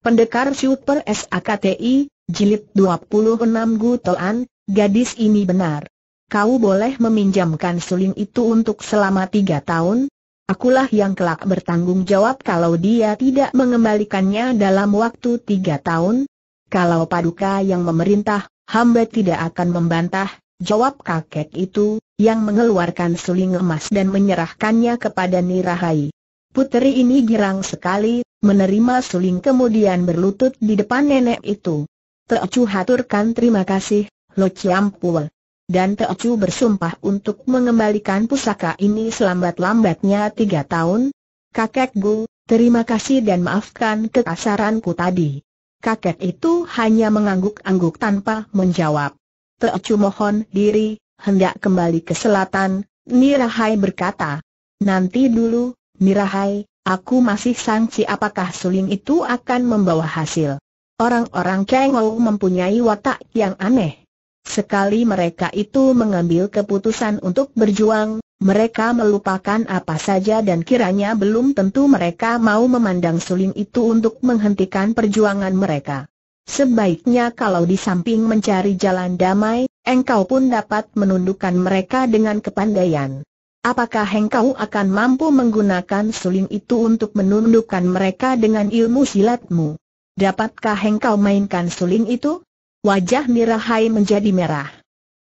Pendekar Super SAKTI, Jilid 26 Gutoan, gadis ini benar. Kau boleh meminjamkan suling itu untuk selama tiga tahun, akulah yang kelak bertanggung jawab kalau dia tidak mengembalikannya dalam waktu tiga tahun. Kalau paduka yang memerintah, hamba tidak akan membantah, jawab kakek itu, yang mengeluarkan suling emas dan menyerahkannya kepada Nirahai. Putri ini girang sekali, menerima suling kemudian berlutut di depan nenek itu. Teocu haturkan terima kasih, Lo Chiampul. Dan Teocu bersumpah untuk mengembalikan pusaka ini selambat-lambatnya tiga tahun. Kakek Gu, terima kasih dan maafkan kekasaranku tadi. Kakek itu hanya mengangguk-angguk tanpa menjawab. Teocu mohon diri, hendak kembali ke selatan, Nirahai berkata. Nanti dulu, Nirahai, Aku masih sangsi apakah suling itu akan membawa hasil. Orang-orang Kengou mempunyai watak yang aneh. Sekali mereka itu mengambil keputusan untuk berjuang, mereka melupakan apa saja dan kiranya belum tentu mereka mau memandang suling itu untuk menghentikan perjuangan mereka. Sebaiknya kalau di samping mencari jalan damai, engkau pun dapat menundukkan mereka dengan kepandaian. Apakah engkau akan mampu menggunakan suling itu untuk menundukkan mereka dengan ilmu silatmu? Dapatkah engkau mainkan suling itu? Wajah Nirahai menjadi merah.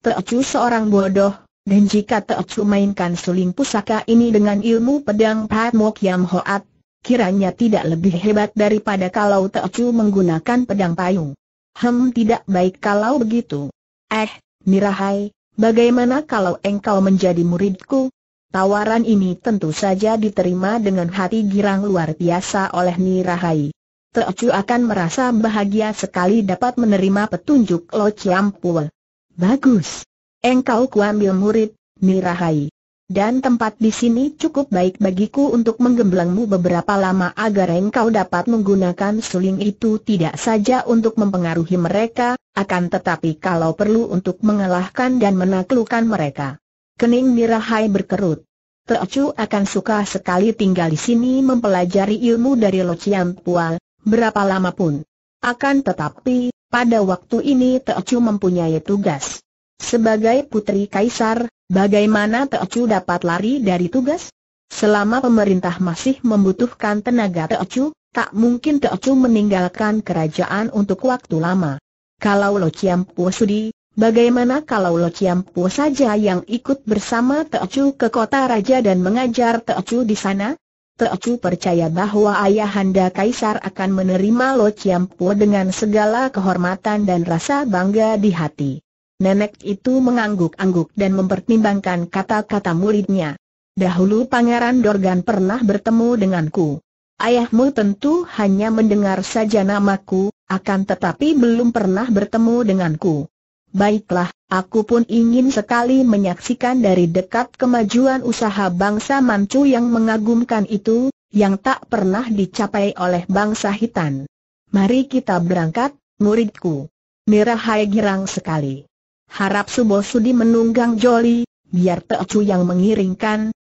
Teocu seorang bodoh, dan jika Teocu mainkan suling pusaka ini dengan ilmu pedang Mok Yam Hoat, kiranya tidak lebih hebat daripada kalau Teocu menggunakan pedang payung. Hem tidak baik kalau begitu. Eh, Nirahai, bagaimana kalau engkau menjadi muridku? Tawaran ini tentu saja diterima dengan hati girang luar biasa oleh Nirahai. Teocu akan merasa bahagia sekali dapat menerima petunjuk Lo Ciampul. Bagus. Engkau kuambil murid, Nirahai. Dan tempat di sini cukup baik bagiku untuk menggemblengmu beberapa lama agar engkau dapat menggunakan suling itu tidak saja untuk mempengaruhi mereka, akan tetapi kalau perlu untuk mengalahkan dan menaklukkan mereka. Kening Mirahai berkerut. Teocu akan suka sekali tinggal di sini mempelajari ilmu dari Chiam Pual, berapa lama pun. Akan tetapi, pada waktu ini Teocu mempunyai tugas. Sebagai putri kaisar, bagaimana Teocu dapat lari dari tugas? Selama pemerintah masih membutuhkan tenaga Teocu, tak mungkin Teocu meninggalkan kerajaan untuk waktu lama. Kalau Lo Chiam sudi, Bagaimana kalau Lo Chiampu saja yang ikut bersama Teocu ke kota raja dan mengajar Teocu di sana? Teocu percaya bahwa ayahanda kaisar akan menerima Lo Chiampu dengan segala kehormatan dan rasa bangga di hati. Nenek itu mengangguk-angguk dan mempertimbangkan kata-kata muridnya. Dahulu Pangeran Dorgan pernah bertemu denganku. Ayahmu tentu hanya mendengar saja namaku, akan tetapi belum pernah bertemu denganku. Baiklah, aku pun ingin sekali menyaksikan dari dekat kemajuan usaha bangsa Manchu yang mengagumkan itu, yang tak pernah dicapai oleh bangsa Hitan. Mari kita berangkat, muridku. Hai girang sekali. Harap Subo Sudi menunggang joli, biar Teocu yang mengiringkan,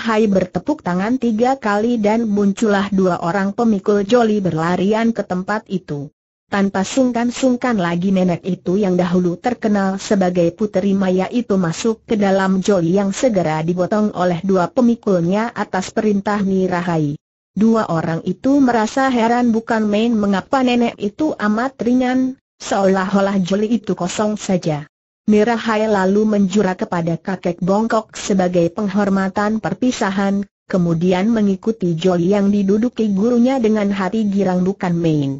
Hai bertepuk tangan tiga kali dan muncullah dua orang pemikul joli berlarian ke tempat itu. Tanpa sungkan-sungkan lagi nenek itu yang dahulu terkenal sebagai puteri maya itu masuk ke dalam joli yang segera dibotong oleh dua pemikulnya atas perintah Nirahai. Dua orang itu merasa heran bukan main mengapa nenek itu amat ringan, seolah-olah joli itu kosong saja. Nirahai lalu menjura kepada kakek bongkok sebagai penghormatan perpisahan, kemudian mengikuti joli yang diduduki gurunya dengan hati girang bukan main.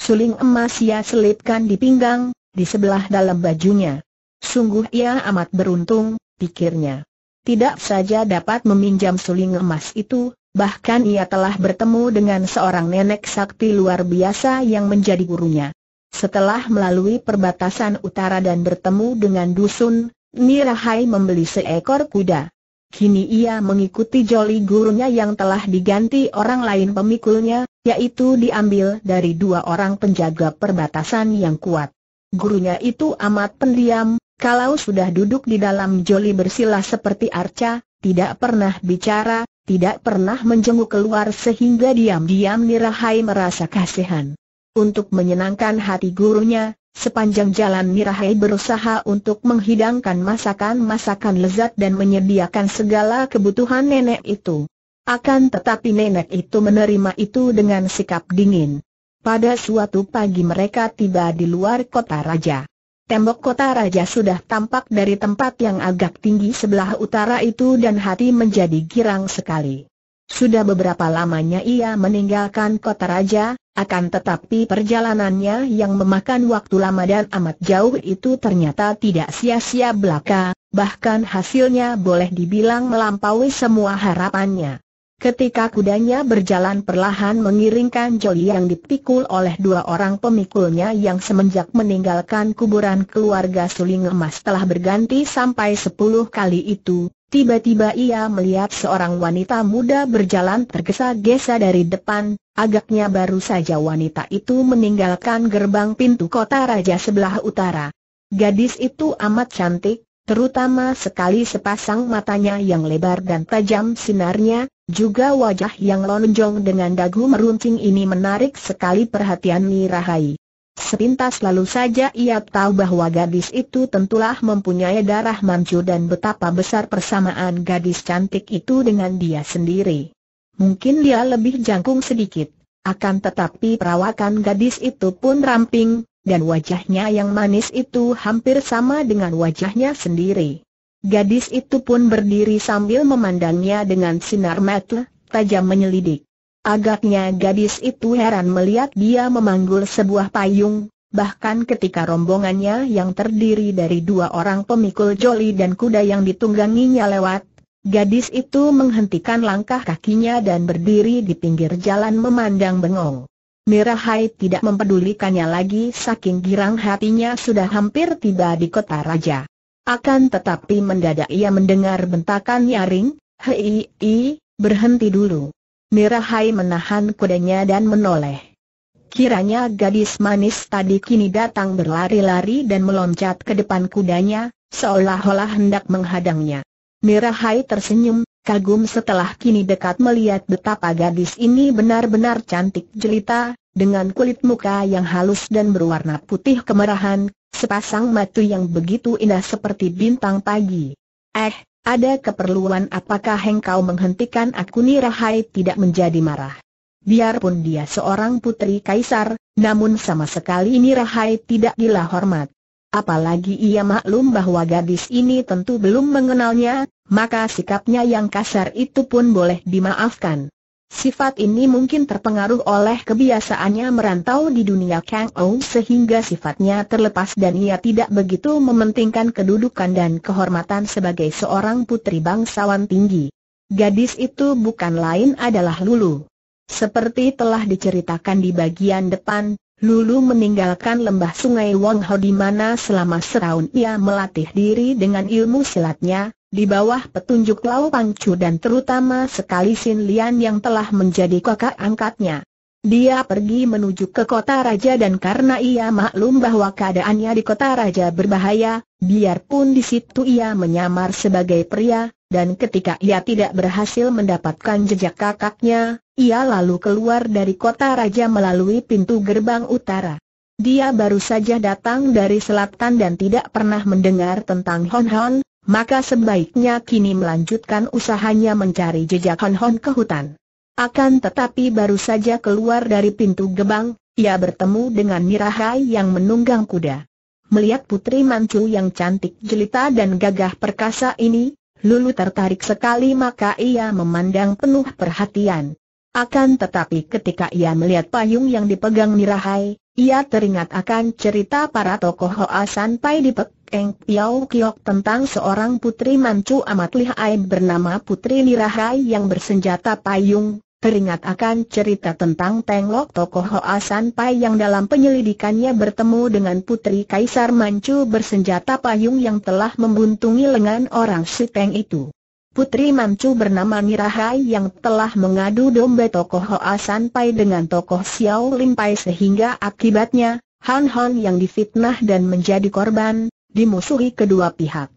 Suling emas ia selipkan di pinggang, di sebelah dalam bajunya. Sungguh ia amat beruntung, pikirnya. Tidak saja dapat meminjam suling emas itu, bahkan ia telah bertemu dengan seorang nenek sakti luar biasa yang menjadi gurunya. Setelah melalui perbatasan utara dan bertemu dengan dusun, Nirahai membeli seekor kuda. Kini ia mengikuti joli gurunya yang telah diganti orang lain pemikulnya, yaitu diambil dari dua orang penjaga perbatasan yang kuat. Gurunya itu amat pendiam, kalau sudah duduk di dalam joli bersila seperti arca, tidak pernah bicara, tidak pernah menjenguk keluar sehingga diam-diam Nirahai merasa kasihan. Untuk menyenangkan hati gurunya, Sepanjang jalan Mirahai berusaha untuk menghidangkan masakan-masakan lezat dan menyediakan segala kebutuhan nenek itu. Akan tetapi nenek itu menerima itu dengan sikap dingin. Pada suatu pagi mereka tiba di luar kota raja. Tembok kota raja sudah tampak dari tempat yang agak tinggi sebelah utara itu dan hati menjadi girang sekali. Sudah beberapa lamanya ia meninggalkan kota raja, akan tetapi perjalanannya yang memakan waktu lama dan amat jauh itu ternyata tidak sia-sia belaka, bahkan hasilnya boleh dibilang melampaui semua harapannya. Ketika kudanya berjalan perlahan mengiringkan joli yang dipikul oleh dua orang pemikulnya yang semenjak meninggalkan kuburan keluarga Suling Emas telah berganti sampai sepuluh kali itu, Tiba-tiba ia melihat seorang wanita muda berjalan tergesa-gesa dari depan, agaknya baru saja wanita itu meninggalkan gerbang pintu kota raja sebelah utara. Gadis itu amat cantik, terutama sekali sepasang matanya yang lebar dan tajam sinarnya, juga wajah yang lonjong dengan dagu meruncing ini menarik sekali perhatian Nirahai. Sepintas lalu saja ia tahu bahwa gadis itu tentulah mempunyai darah mamcu dan betapa besar persamaan gadis cantik itu dengan dia sendiri. Mungkin dia lebih jangkung sedikit, akan tetapi perawakan gadis itu pun ramping, dan wajahnya yang manis itu hampir sama dengan wajahnya sendiri. Gadis itu pun berdiri sambil memandangnya dengan sinar mata tajam menyelidik. Agaknya gadis itu heran melihat dia memanggul sebuah payung, bahkan ketika rombongannya yang terdiri dari dua orang pemikul joli dan kuda yang ditungganginya lewat, gadis itu menghentikan langkah kakinya dan berdiri di pinggir jalan memandang bengong. Mirahai tidak mempedulikannya lagi saking girang hatinya sudah hampir tiba di kota raja. Akan tetapi mendadak ia mendengar bentakan nyaring, hei, berhenti dulu. Mirahai menahan kudanya dan menoleh. Kiranya gadis manis tadi kini datang berlari-lari dan meloncat ke depan kudanya, seolah-olah hendak menghadangnya. Mirahai tersenyum, kagum setelah kini dekat melihat betapa gadis ini benar-benar cantik jelita, dengan kulit muka yang halus dan berwarna putih kemerahan, sepasang mata yang begitu indah seperti bintang pagi. Eh, ada keperluan apakah engkau menghentikan aku Nirahai tidak menjadi marah. Biarpun dia seorang putri kaisar, namun sama sekali Nirahai tidak gila hormat. Apalagi ia maklum bahwa gadis ini tentu belum mengenalnya, maka sikapnya yang kasar itu pun boleh dimaafkan. Sifat ini mungkin terpengaruh oleh kebiasaannya merantau di dunia Kang Ou sehingga sifatnya terlepas dan ia tidak begitu mementingkan kedudukan dan kehormatan sebagai seorang putri bangsawan tinggi. Gadis itu bukan lain adalah Lulu. Seperti telah diceritakan di bagian depan, Lulu meninggalkan lembah sungai Wang Ho di mana selama setahun ia melatih diri dengan ilmu silatnya, di bawah petunjuk Lau Chu dan terutama sekali Sin Lian yang telah menjadi kakak angkatnya. Dia pergi menuju ke kota raja dan karena ia maklum bahwa keadaannya di kota raja berbahaya, biarpun di situ ia menyamar sebagai pria, dan ketika ia tidak berhasil mendapatkan jejak kakaknya, ia lalu keluar dari kota raja melalui pintu gerbang utara. Dia baru saja datang dari selatan dan tidak pernah mendengar tentang Hon Hon, maka sebaiknya kini melanjutkan usahanya mencari jejak Hon Hon ke hutan. Akan tetapi baru saja keluar dari pintu gerbang, ia bertemu dengan Mirahai yang menunggang kuda. Melihat putri mancu yang cantik jelita dan gagah perkasa ini, Lulu tertarik sekali maka ia memandang penuh perhatian. Akan tetapi ketika ia melihat payung yang dipegang Mirahai, ia teringat akan cerita para tokoh Hoa Pai di Pek Eng Piau Kiok tentang seorang putri mancu amat lihai bernama Putri Mirahai yang bersenjata payung, teringat akan cerita tentang Tenglok tokoh Hoa Pai yang dalam penyelidikannya bertemu dengan putri Kaisar Manchu bersenjata payung yang telah membuntungi lengan orang Siteng itu. Putri Manchu bernama Nirahai yang telah mengadu domba tokoh Hoa Pai dengan tokoh Xiao Pai sehingga akibatnya, Han Han yang difitnah dan menjadi korban, dimusuhi kedua pihak.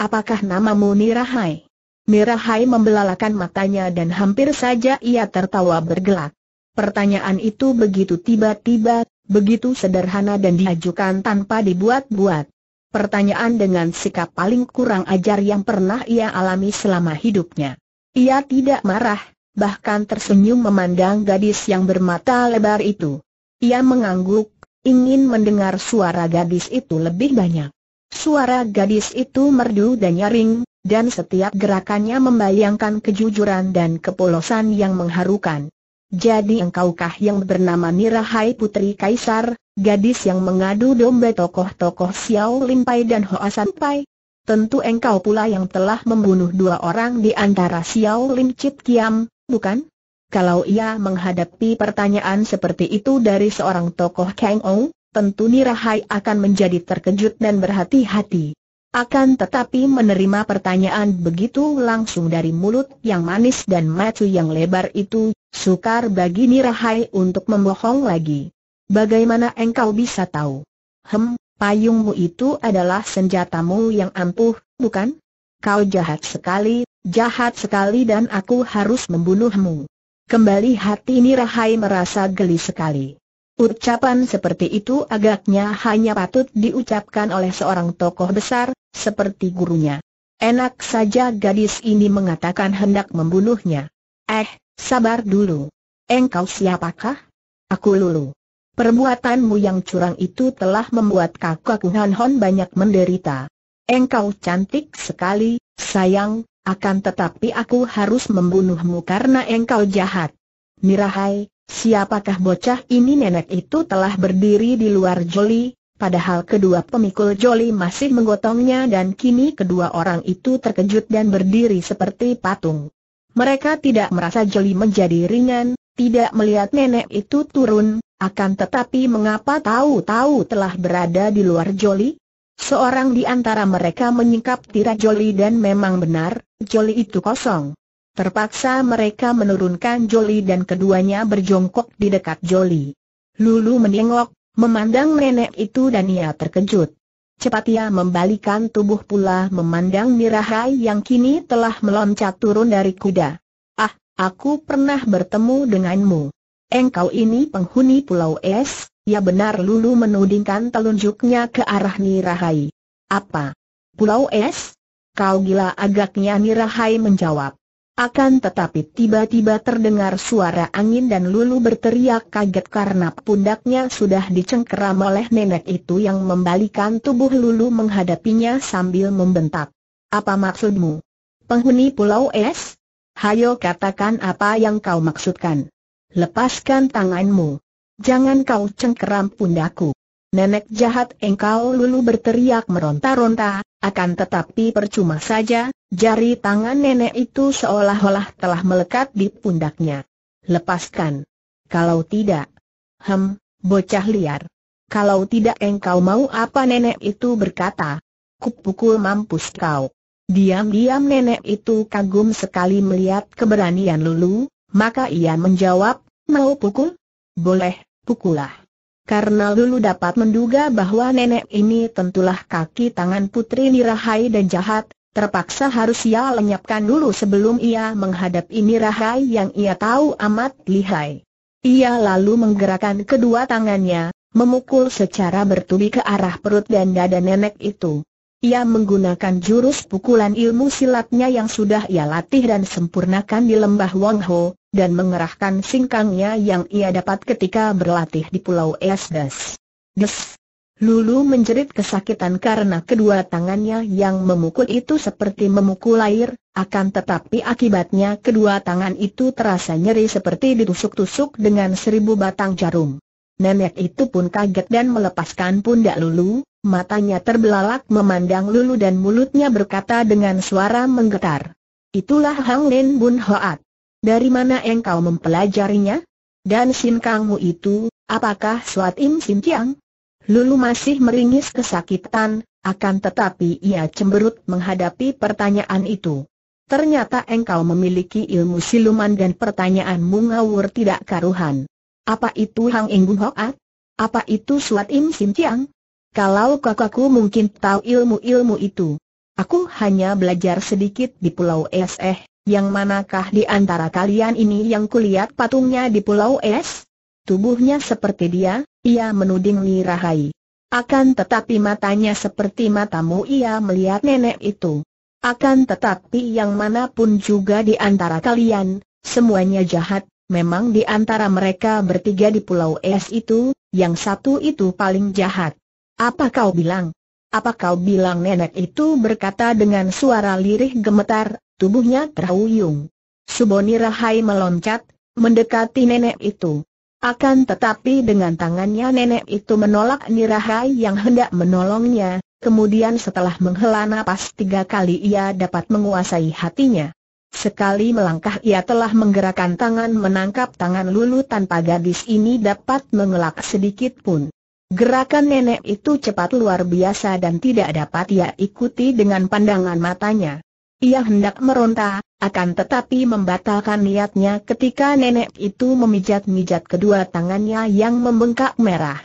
Apakah namamu Nirahai? Mirahai membelalakan matanya dan hampir saja ia tertawa bergelak. Pertanyaan itu begitu tiba-tiba, begitu sederhana dan diajukan tanpa dibuat-buat. Pertanyaan dengan sikap paling kurang ajar yang pernah ia alami selama hidupnya. Ia tidak marah, bahkan tersenyum memandang gadis yang bermata lebar itu. Ia mengangguk, ingin mendengar suara gadis itu lebih banyak. Suara gadis itu merdu dan nyaring, dan setiap gerakannya membayangkan kejujuran dan kepolosan yang mengharukan. Jadi engkaukah yang bernama Nirahai Putri Kaisar, gadis yang mengadu domba tokoh-tokoh Xiao Pai dan Hoa Pai? Tentu engkau pula yang telah membunuh dua orang di antara Xiao Lim Chit Kiam, bukan? Kalau ia menghadapi pertanyaan seperti itu dari seorang tokoh Kang Ong, tentu Nirahai akan menjadi terkejut dan berhati-hati. Akan tetapi menerima pertanyaan begitu langsung dari mulut yang manis dan macu yang lebar itu, sukar bagi Nirahai untuk membohong lagi. Bagaimana engkau bisa tahu? Hem, payungmu itu adalah senjatamu yang ampuh, bukan? Kau jahat sekali, jahat sekali dan aku harus membunuhmu. Kembali hati Nirahai merasa geli sekali. Ucapan seperti itu agaknya hanya patut diucapkan oleh seorang tokoh besar, seperti gurunya. Enak saja gadis ini mengatakan hendak membunuhnya. Eh, sabar dulu. Engkau siapakah? Aku Lulu. Perbuatanmu yang curang itu telah membuat kakak Han Hon banyak menderita. Engkau cantik sekali, sayang, akan tetapi aku harus membunuhmu karena engkau jahat. Mirahai, Siapakah bocah ini nenek itu telah berdiri di luar Joli, padahal kedua pemikul Joli masih menggotongnya dan kini kedua orang itu terkejut dan berdiri seperti patung. Mereka tidak merasa Joli menjadi ringan, tidak melihat nenek itu turun, akan tetapi mengapa tahu-tahu telah berada di luar Joli? Seorang di antara mereka menyingkap tirai Joli dan memang benar, Joli itu kosong. Terpaksa mereka menurunkan Joli dan keduanya berjongkok di dekat Joli. Lulu menengok, memandang nenek itu dan ia terkejut. Cepat ia membalikan tubuh pula memandang Mirahai yang kini telah meloncat turun dari kuda. Ah, aku pernah bertemu denganmu. Engkau ini penghuni Pulau Es, ya benar Lulu menudingkan telunjuknya ke arah Mirahai. Apa? Pulau Es? Kau gila agaknya Mirahai menjawab. Akan tetapi tiba-tiba terdengar suara angin dan Lulu berteriak kaget karena pundaknya sudah dicengkeram oleh nenek itu yang membalikan tubuh Lulu menghadapinya sambil membentak. Apa maksudmu? Penghuni Pulau Es? Hayo katakan apa yang kau maksudkan. Lepaskan tanganmu. Jangan kau cengkeram pundaku. Nenek jahat engkau lulu berteriak meronta-ronta, akan tetapi percuma saja, jari tangan nenek itu seolah-olah telah melekat di pundaknya. Lepaskan. Kalau tidak. Hem, bocah liar. Kalau tidak engkau mau apa nenek itu berkata. Kupukul mampus kau. Diam-diam nenek itu kagum sekali melihat keberanian Lulu, maka ia menjawab, mau pukul? Boleh, pukulah karena Lulu dapat menduga bahwa nenek ini tentulah kaki tangan putri Nirahai dan jahat, terpaksa harus ia lenyapkan dulu sebelum ia menghadapi Nirahai yang ia tahu amat lihai. Ia lalu menggerakkan kedua tangannya, memukul secara bertubi ke arah perut dan dada nenek itu. Ia menggunakan jurus pukulan ilmu silatnya yang sudah ia latih dan sempurnakan di lembah Wang Ho, dan mengerahkan singkangnya yang ia dapat ketika berlatih di Pulau Esdas. Des! Lulu menjerit kesakitan karena kedua tangannya yang memukul itu seperti memukul air, akan tetapi akibatnya kedua tangan itu terasa nyeri seperti ditusuk-tusuk dengan seribu batang jarum. Nenek itu pun kaget dan melepaskan pundak Lulu, matanya terbelalak memandang Lulu dan mulutnya berkata dengan suara menggetar. Itulah Hang Lin Bun Hoat. Dari mana engkau mempelajarinya? Dan Sin Kangmu itu, apakah Suat Im Sin Tiang? Lulu masih meringis kesakitan, akan tetapi ia cemberut menghadapi pertanyaan itu. Ternyata engkau memiliki ilmu siluman dan pertanyaanmu ngawur tidak karuhan. Apa itu Hang Ing Bun Hoat? Apa itu Suat Im Sin Tiang? Kalau kakakku mungkin tahu ilmu-ilmu itu. Aku hanya belajar sedikit di Pulau Eseh, yang manakah di antara kalian ini yang kulihat patungnya di Pulau Es? Tubuhnya seperti dia, ia menuding Li Rahai. Akan tetapi matanya seperti matamu ia melihat nenek itu. Akan tetapi yang manapun juga di antara kalian, semuanya jahat, memang di antara mereka bertiga di Pulau Es itu, yang satu itu paling jahat. Apa kau bilang? Apa kau bilang nenek itu berkata dengan suara lirih gemetar, tubuhnya terhuyung. Suboni Rahai meloncat, mendekati nenek itu. Akan tetapi dengan tangannya nenek itu menolak Nirahai yang hendak menolongnya, kemudian setelah menghela napas tiga kali ia dapat menguasai hatinya. Sekali melangkah ia telah menggerakkan tangan menangkap tangan Lulu tanpa gadis ini dapat mengelak sedikit pun. Gerakan nenek itu cepat luar biasa dan tidak dapat ia ikuti dengan pandangan matanya. Ia hendak meronta, akan tetapi membatalkan niatnya ketika nenek itu memijat-mijat kedua tangannya yang membengkak merah.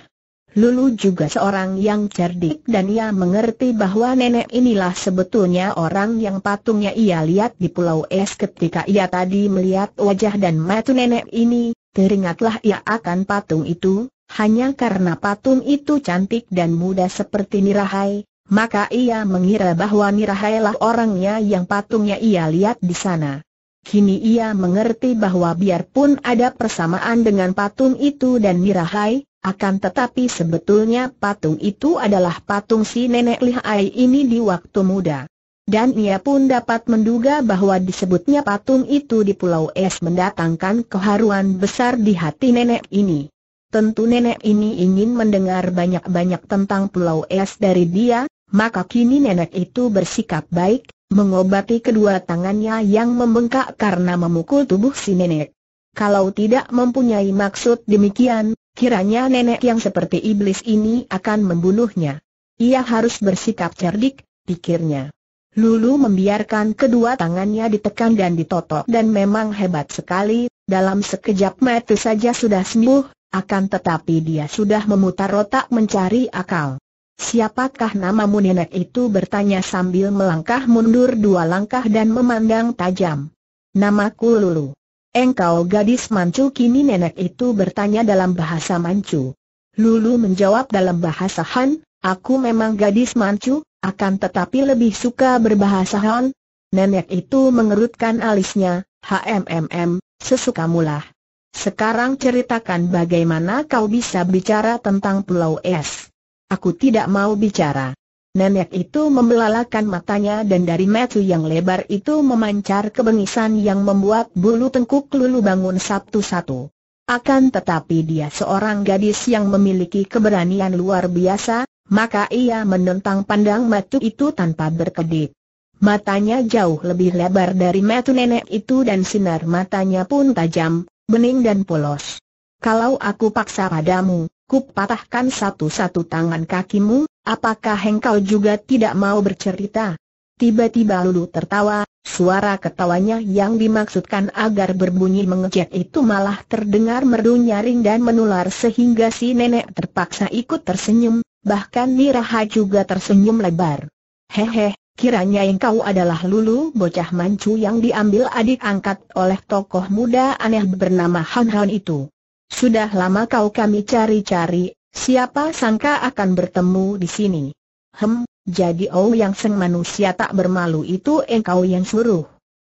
Lulu juga seorang yang cerdik dan ia mengerti bahwa nenek inilah sebetulnya orang yang patungnya ia lihat di Pulau Es ketika ia tadi melihat wajah dan mata nenek ini, teringatlah ia akan patung itu, hanya karena patung itu cantik dan muda seperti nirahai, maka ia mengira bahwa Nirahailah orangnya yang patungnya ia lihat di sana. Kini ia mengerti bahwa biarpun ada persamaan dengan patung itu dan Nirahai, akan tetapi sebetulnya patung itu adalah patung si nenek Lihai ini di waktu muda. Dan ia pun dapat menduga bahwa disebutnya patung itu di Pulau Es mendatangkan keharuan besar di hati nenek ini. Tentu nenek ini ingin mendengar banyak-banyak tentang Pulau Es dari dia, maka kini nenek itu bersikap baik, mengobati kedua tangannya yang membengkak karena memukul tubuh si nenek. Kalau tidak mempunyai maksud demikian, kiranya nenek yang seperti iblis ini akan membunuhnya. Ia harus bersikap cerdik, pikirnya. Lulu membiarkan kedua tangannya ditekan dan ditotok dan memang hebat sekali, dalam sekejap mata saja sudah sembuh, akan tetapi dia sudah memutar otak mencari akal. Siapakah namamu nenek itu bertanya sambil melangkah mundur dua langkah dan memandang tajam. Namaku Lulu. Engkau gadis Mancu kini nenek itu bertanya dalam bahasa Mancu. Lulu menjawab dalam bahasa Han, aku memang gadis Mancu, akan tetapi lebih suka berbahasa Han. Nenek itu mengerutkan alisnya, HMMM, sesukamulah. Sekarang ceritakan bagaimana kau bisa bicara tentang Pulau Es. Aku tidak mau bicara. Nenek itu membelalakan matanya dan dari metu yang lebar itu memancar kebengisan yang membuat bulu tengkuk lulu bangun satu-satu. Akan tetapi dia seorang gadis yang memiliki keberanian luar biasa, maka ia menentang pandang matu itu tanpa berkedip. Matanya jauh lebih lebar dari matu nenek itu dan sinar matanya pun tajam, bening dan polos. Kalau aku paksa padamu, ku patahkan satu-satu tangan kakimu, apakah engkau juga tidak mau bercerita? Tiba-tiba Lulu tertawa, suara ketawanya yang dimaksudkan agar berbunyi mengejek itu malah terdengar merdu nyaring dan menular sehingga si nenek terpaksa ikut tersenyum, bahkan Miraha juga tersenyum lebar. Hehe, Kiranya engkau adalah Lulu bocah mancu yang diambil adik angkat oleh tokoh muda aneh bernama Han Han itu. Sudah lama kau kami cari-cari, siapa sangka akan bertemu di sini. Hem, jadi oh yang seng manusia tak bermalu itu engkau yang suruh.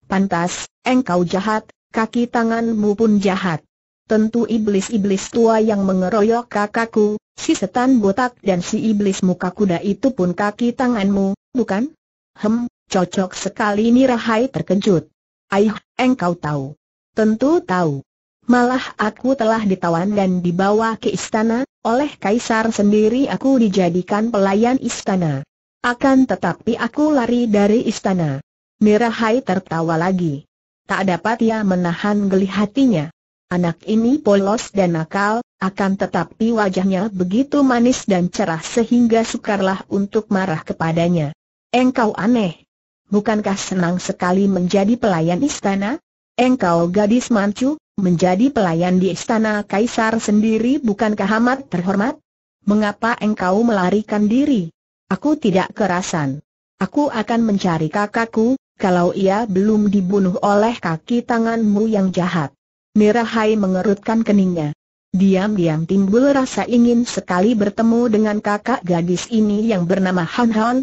Pantas, engkau jahat, kaki tanganmu pun jahat. Tentu iblis-iblis tua yang mengeroyok kakakku, si setan botak dan si iblis muka kuda itu pun kaki tanganmu, bukan? Hem, cocok sekali ini Rahai terkejut. Ayuh, engkau tahu. Tentu tahu. Malah aku telah ditawan dan dibawa ke istana, oleh kaisar sendiri aku dijadikan pelayan istana. Akan tetapi aku lari dari istana. Mirahai tertawa lagi. Tak dapat ia menahan geli hatinya. Anak ini polos dan nakal, akan tetapi wajahnya begitu manis dan cerah sehingga sukarlah untuk marah kepadanya. Engkau aneh. Bukankah senang sekali menjadi pelayan istana? Engkau gadis mancu, Menjadi pelayan di istana kaisar sendiri bukan amat terhormat? Mengapa engkau melarikan diri? Aku tidak kerasan. Aku akan mencari kakakku, kalau ia belum dibunuh oleh kaki tanganmu yang jahat. Mirahai mengerutkan keningnya. Diam-diam timbul rasa ingin sekali bertemu dengan kakak gadis ini yang bernama Han Han.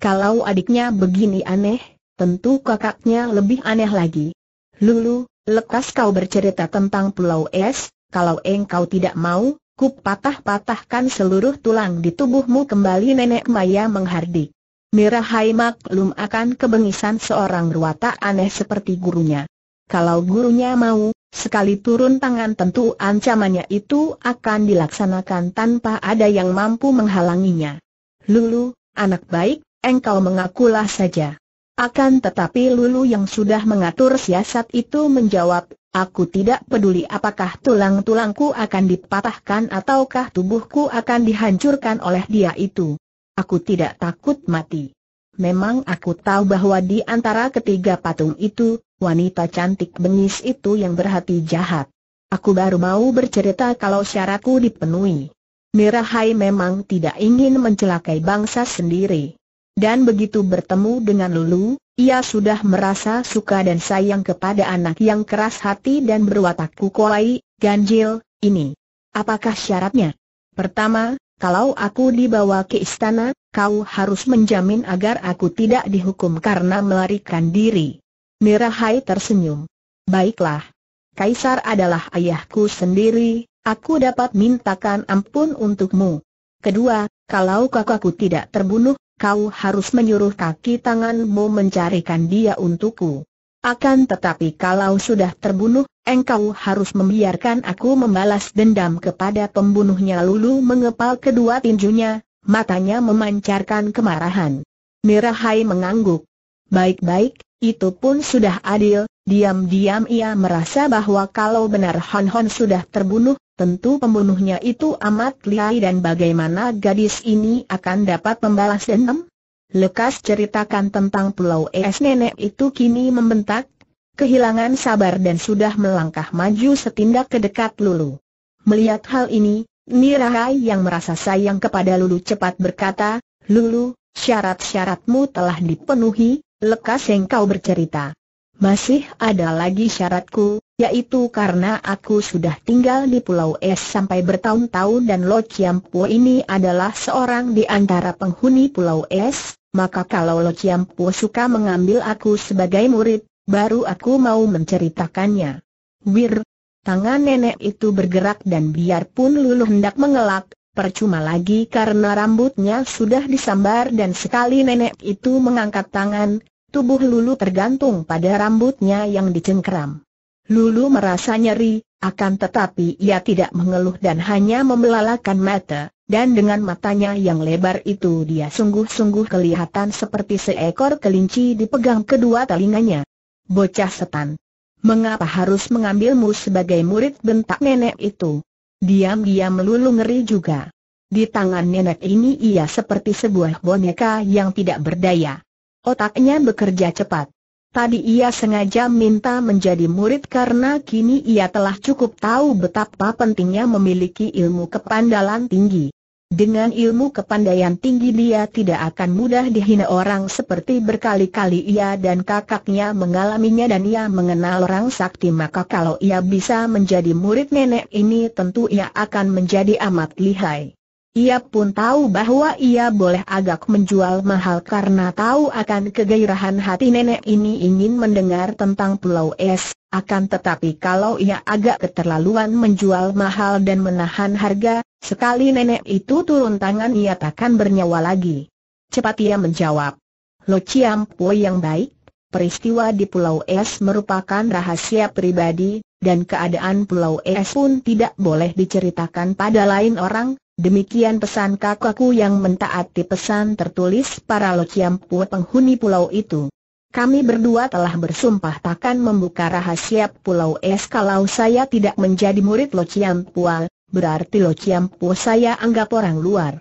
Kalau adiknya begini aneh, tentu kakaknya lebih aneh lagi. Lulu, Lekas kau bercerita tentang Pulau Es, kalau engkau tidak mau, ku patah-patahkan seluruh tulang di tubuhmu kembali Nenek Maya menghardik. Mirahai maklum akan kebengisan seorang ruwata aneh seperti gurunya. Kalau gurunya mau, sekali turun tangan tentu ancamannya itu akan dilaksanakan tanpa ada yang mampu menghalanginya. Lulu, anak baik, engkau mengakulah saja. Akan tetapi Lulu yang sudah mengatur siasat itu menjawab, aku tidak peduli apakah tulang-tulangku akan dipatahkan ataukah tubuhku akan dihancurkan oleh dia itu. Aku tidak takut mati. Memang aku tahu bahwa di antara ketiga patung itu, wanita cantik bengis itu yang berhati jahat. Aku baru mau bercerita kalau syaratku dipenuhi. Mirahai memang tidak ingin mencelakai bangsa sendiri. Dan begitu bertemu dengan Lulu, ia sudah merasa suka dan sayang kepada anak yang keras hati dan berwatak kukolai, ganjil, ini. Apakah syaratnya? Pertama, kalau aku dibawa ke istana, kau harus menjamin agar aku tidak dihukum karena melarikan diri. Mirahai tersenyum. Baiklah. Kaisar adalah ayahku sendiri, aku dapat mintakan ampun untukmu. Kedua, kalau kakakku tidak terbunuh, kau harus menyuruh kaki tanganmu mencarikan dia untukku. Akan tetapi kalau sudah terbunuh, engkau harus membiarkan aku membalas dendam kepada pembunuhnya Lulu mengepal kedua tinjunya, matanya memancarkan kemarahan. Mirahai mengangguk. Baik-baik, itu pun sudah adil, diam-diam ia merasa bahwa kalau benar Hon Hon sudah terbunuh, Tentu pembunuhnya itu amat lihai dan bagaimana gadis ini akan dapat membalas dendam? Lekas ceritakan tentang pulau es nenek itu kini membentak, kehilangan sabar dan sudah melangkah maju setindak ke dekat Lulu. Melihat hal ini, Nirahai yang merasa sayang kepada Lulu cepat berkata, Lulu, syarat-syaratmu telah dipenuhi, lekas engkau bercerita. Masih ada lagi syaratku, yaitu karena aku sudah tinggal di Pulau Es sampai bertahun-tahun dan Lo Chiam ini adalah seorang di antara penghuni Pulau Es, maka kalau Lo Chiam suka mengambil aku sebagai murid, baru aku mau menceritakannya. Wir, tangan nenek itu bergerak dan biarpun Lulu hendak mengelak, Percuma lagi karena rambutnya sudah disambar dan sekali nenek itu mengangkat tangan, Tubuh Lulu tergantung pada rambutnya yang dicengkeram. Lulu merasa nyeri, akan tetapi ia tidak mengeluh dan hanya membelalakan mata, dan dengan matanya yang lebar itu dia sungguh-sungguh kelihatan seperti seekor kelinci dipegang kedua telinganya. Bocah setan. Mengapa harus mengambilmu sebagai murid bentak nenek itu? Diam-diam Lulu ngeri juga. Di tangan nenek ini ia seperti sebuah boneka yang tidak berdaya. Otaknya bekerja cepat. Tadi ia sengaja minta menjadi murid karena kini ia telah cukup tahu betapa pentingnya memiliki ilmu kepandalan tinggi. Dengan ilmu kepandaian tinggi dia tidak akan mudah dihina orang seperti berkali-kali ia dan kakaknya mengalaminya dan ia mengenal orang sakti maka kalau ia bisa menjadi murid nenek ini tentu ia akan menjadi amat lihai. Ia pun tahu bahwa ia boleh agak menjual mahal karena tahu akan kegairahan hati nenek ini ingin mendengar tentang Pulau Es, akan tetapi kalau ia agak keterlaluan menjual mahal dan menahan harga, sekali nenek itu turun tangan ia takkan bernyawa lagi. Cepat ia menjawab, Lo Ciampo yang baik, peristiwa di Pulau Es merupakan rahasia pribadi, dan keadaan Pulau Es pun tidak boleh diceritakan pada lain orang, Demikian pesan kakakku yang mentaati pesan tertulis para Lokiampu penghuni pulau itu. Kami berdua telah bersumpah takkan membuka rahasia Pulau Es kalau saya tidak menjadi murid Lokiampual, berarti Lokiampu saya anggap orang luar.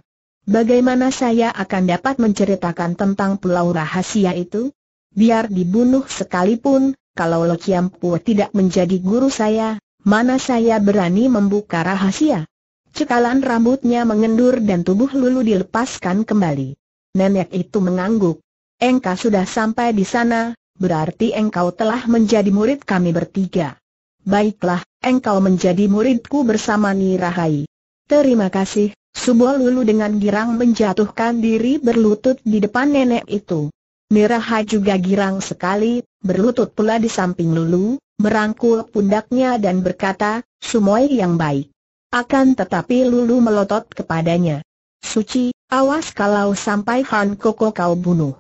Bagaimana saya akan dapat menceritakan tentang pulau rahasia itu? Biar dibunuh sekalipun, kalau Lokiampu tidak menjadi guru saya, mana saya berani membuka rahasia? Cekalan rambutnya mengendur dan tubuh Lulu dilepaskan kembali. Nenek itu mengangguk. Engkau sudah sampai di sana, berarti engkau telah menjadi murid kami bertiga. Baiklah, engkau menjadi muridku bersama Nirahai. Terima kasih, Subo Lulu dengan girang menjatuhkan diri berlutut di depan nenek itu. Nirahai juga girang sekali, berlutut pula di samping Lulu, merangkul pundaknya dan berkata, Sumoy yang baik. Akan tetapi Lulu melotot kepadanya. Suci, awas kalau sampai Han Koko kau bunuh.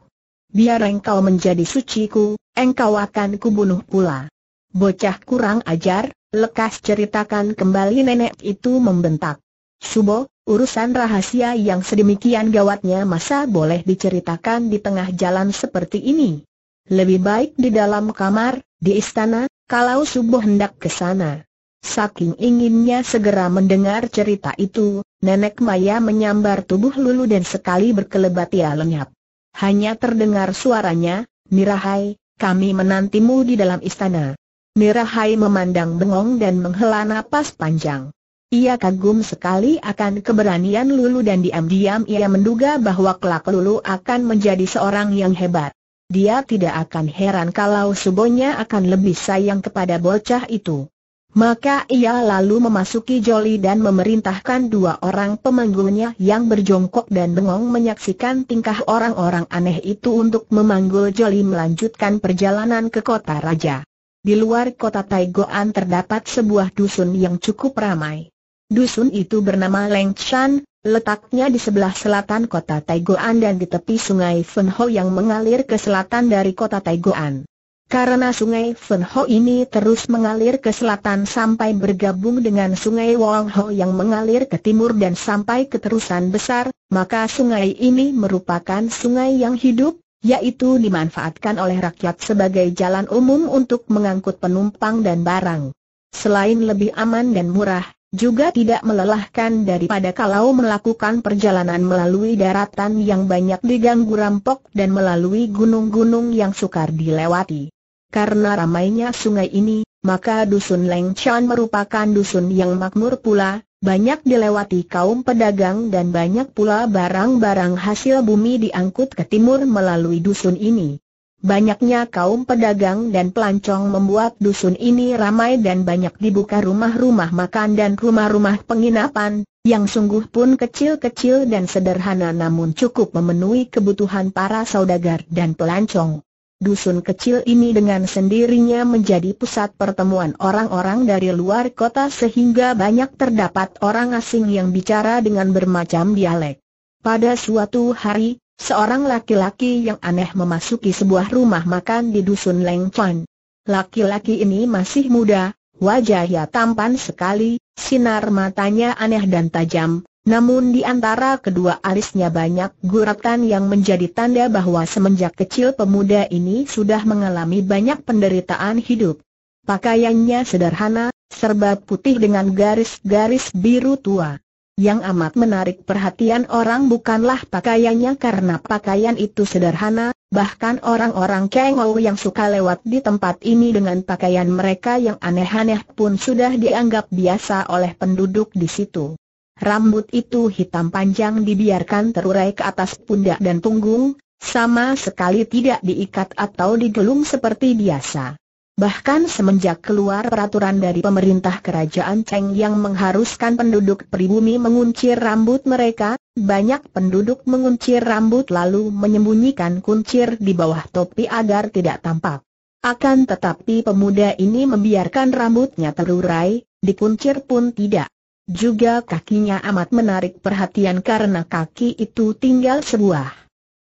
Biar engkau menjadi suciku, engkau akan kubunuh pula. Bocah kurang ajar, lekas ceritakan kembali nenek itu membentak. Subo, urusan rahasia yang sedemikian gawatnya masa boleh diceritakan di tengah jalan seperti ini. Lebih baik di dalam kamar, di istana, kalau Subo hendak ke sana. Saking inginnya segera mendengar cerita itu, Nenek Maya menyambar tubuh Lulu dan sekali berkelebat ia lenyap. Hanya terdengar suaranya, Mirahai, kami menantimu di dalam istana. Mirahai memandang bengong dan menghela napas panjang. Ia kagum sekali akan keberanian Lulu dan diam-diam ia menduga bahwa kelak Lulu akan menjadi seorang yang hebat. Dia tidak akan heran kalau subonya akan lebih sayang kepada bocah itu. Maka ia lalu memasuki joli dan memerintahkan dua orang pemanggulnya yang berjongkok dan bengong menyaksikan tingkah orang-orang aneh itu untuk memanggul joli melanjutkan perjalanan ke kota raja. Di luar kota Taigoan terdapat sebuah dusun yang cukup ramai. Dusun itu bernama Lengshan, letaknya di sebelah selatan kota Taigoan dan di tepi sungai Fenho yang mengalir ke selatan dari kota Taigoan. Karena sungai Fenho ini terus mengalir ke selatan sampai bergabung dengan sungai Wangho yang mengalir ke timur dan sampai ke terusan besar, maka sungai ini merupakan sungai yang hidup, yaitu dimanfaatkan oleh rakyat sebagai jalan umum untuk mengangkut penumpang dan barang. Selain lebih aman dan murah, juga tidak melelahkan daripada kalau melakukan perjalanan melalui daratan yang banyak diganggu rampok dan melalui gunung-gunung yang sukar dilewati. Karena ramainya sungai ini, maka dusun Leng Chan merupakan dusun yang makmur pula, banyak dilewati kaum pedagang dan banyak pula barang-barang hasil bumi diangkut ke timur melalui dusun ini. Banyaknya kaum pedagang dan pelancong membuat dusun ini ramai dan banyak dibuka rumah-rumah makan dan rumah-rumah penginapan, yang sungguh pun kecil-kecil dan sederhana namun cukup memenuhi kebutuhan para saudagar dan pelancong dusun kecil ini dengan sendirinya menjadi pusat pertemuan orang-orang dari luar kota sehingga banyak terdapat orang asing yang bicara dengan bermacam dialek. Pada suatu hari, seorang laki-laki yang aneh memasuki sebuah rumah makan di dusun Lengcon. Laki-laki ini masih muda, wajahnya tampan sekali, sinar matanya aneh dan tajam, namun di antara kedua alisnya banyak guratan yang menjadi tanda bahwa semenjak kecil pemuda ini sudah mengalami banyak penderitaan hidup. Pakaiannya sederhana, serba putih dengan garis-garis biru tua. Yang amat menarik perhatian orang bukanlah pakaiannya karena pakaian itu sederhana, bahkan orang-orang kengol yang suka lewat di tempat ini dengan pakaian mereka yang aneh-aneh pun sudah dianggap biasa oleh penduduk di situ. Rambut itu hitam panjang dibiarkan terurai ke atas pundak dan punggung, sama sekali tidak diikat atau digelung seperti biasa. Bahkan semenjak keluar peraturan dari pemerintah kerajaan Cheng yang mengharuskan penduduk pribumi menguncir rambut mereka, banyak penduduk menguncir rambut lalu menyembunyikan kuncir di bawah topi agar tidak tampak. Akan tetapi pemuda ini membiarkan rambutnya terurai, dikuncir pun tidak. Juga kakinya amat menarik perhatian karena kaki itu tinggal sebuah.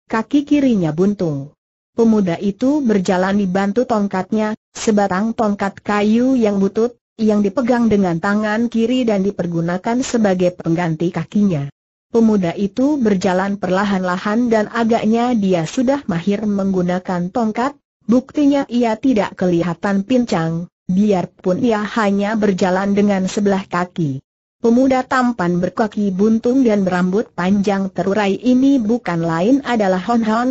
Kaki kirinya buntung. Pemuda itu berjalan dibantu tongkatnya, sebatang tongkat kayu yang butut, yang dipegang dengan tangan kiri dan dipergunakan sebagai pengganti kakinya. Pemuda itu berjalan perlahan-lahan dan agaknya dia sudah mahir menggunakan tongkat, buktinya ia tidak kelihatan pincang, biarpun ia hanya berjalan dengan sebelah kaki. Pemuda tampan berkaki buntung dan berambut panjang terurai ini bukan lain adalah Hon Hon.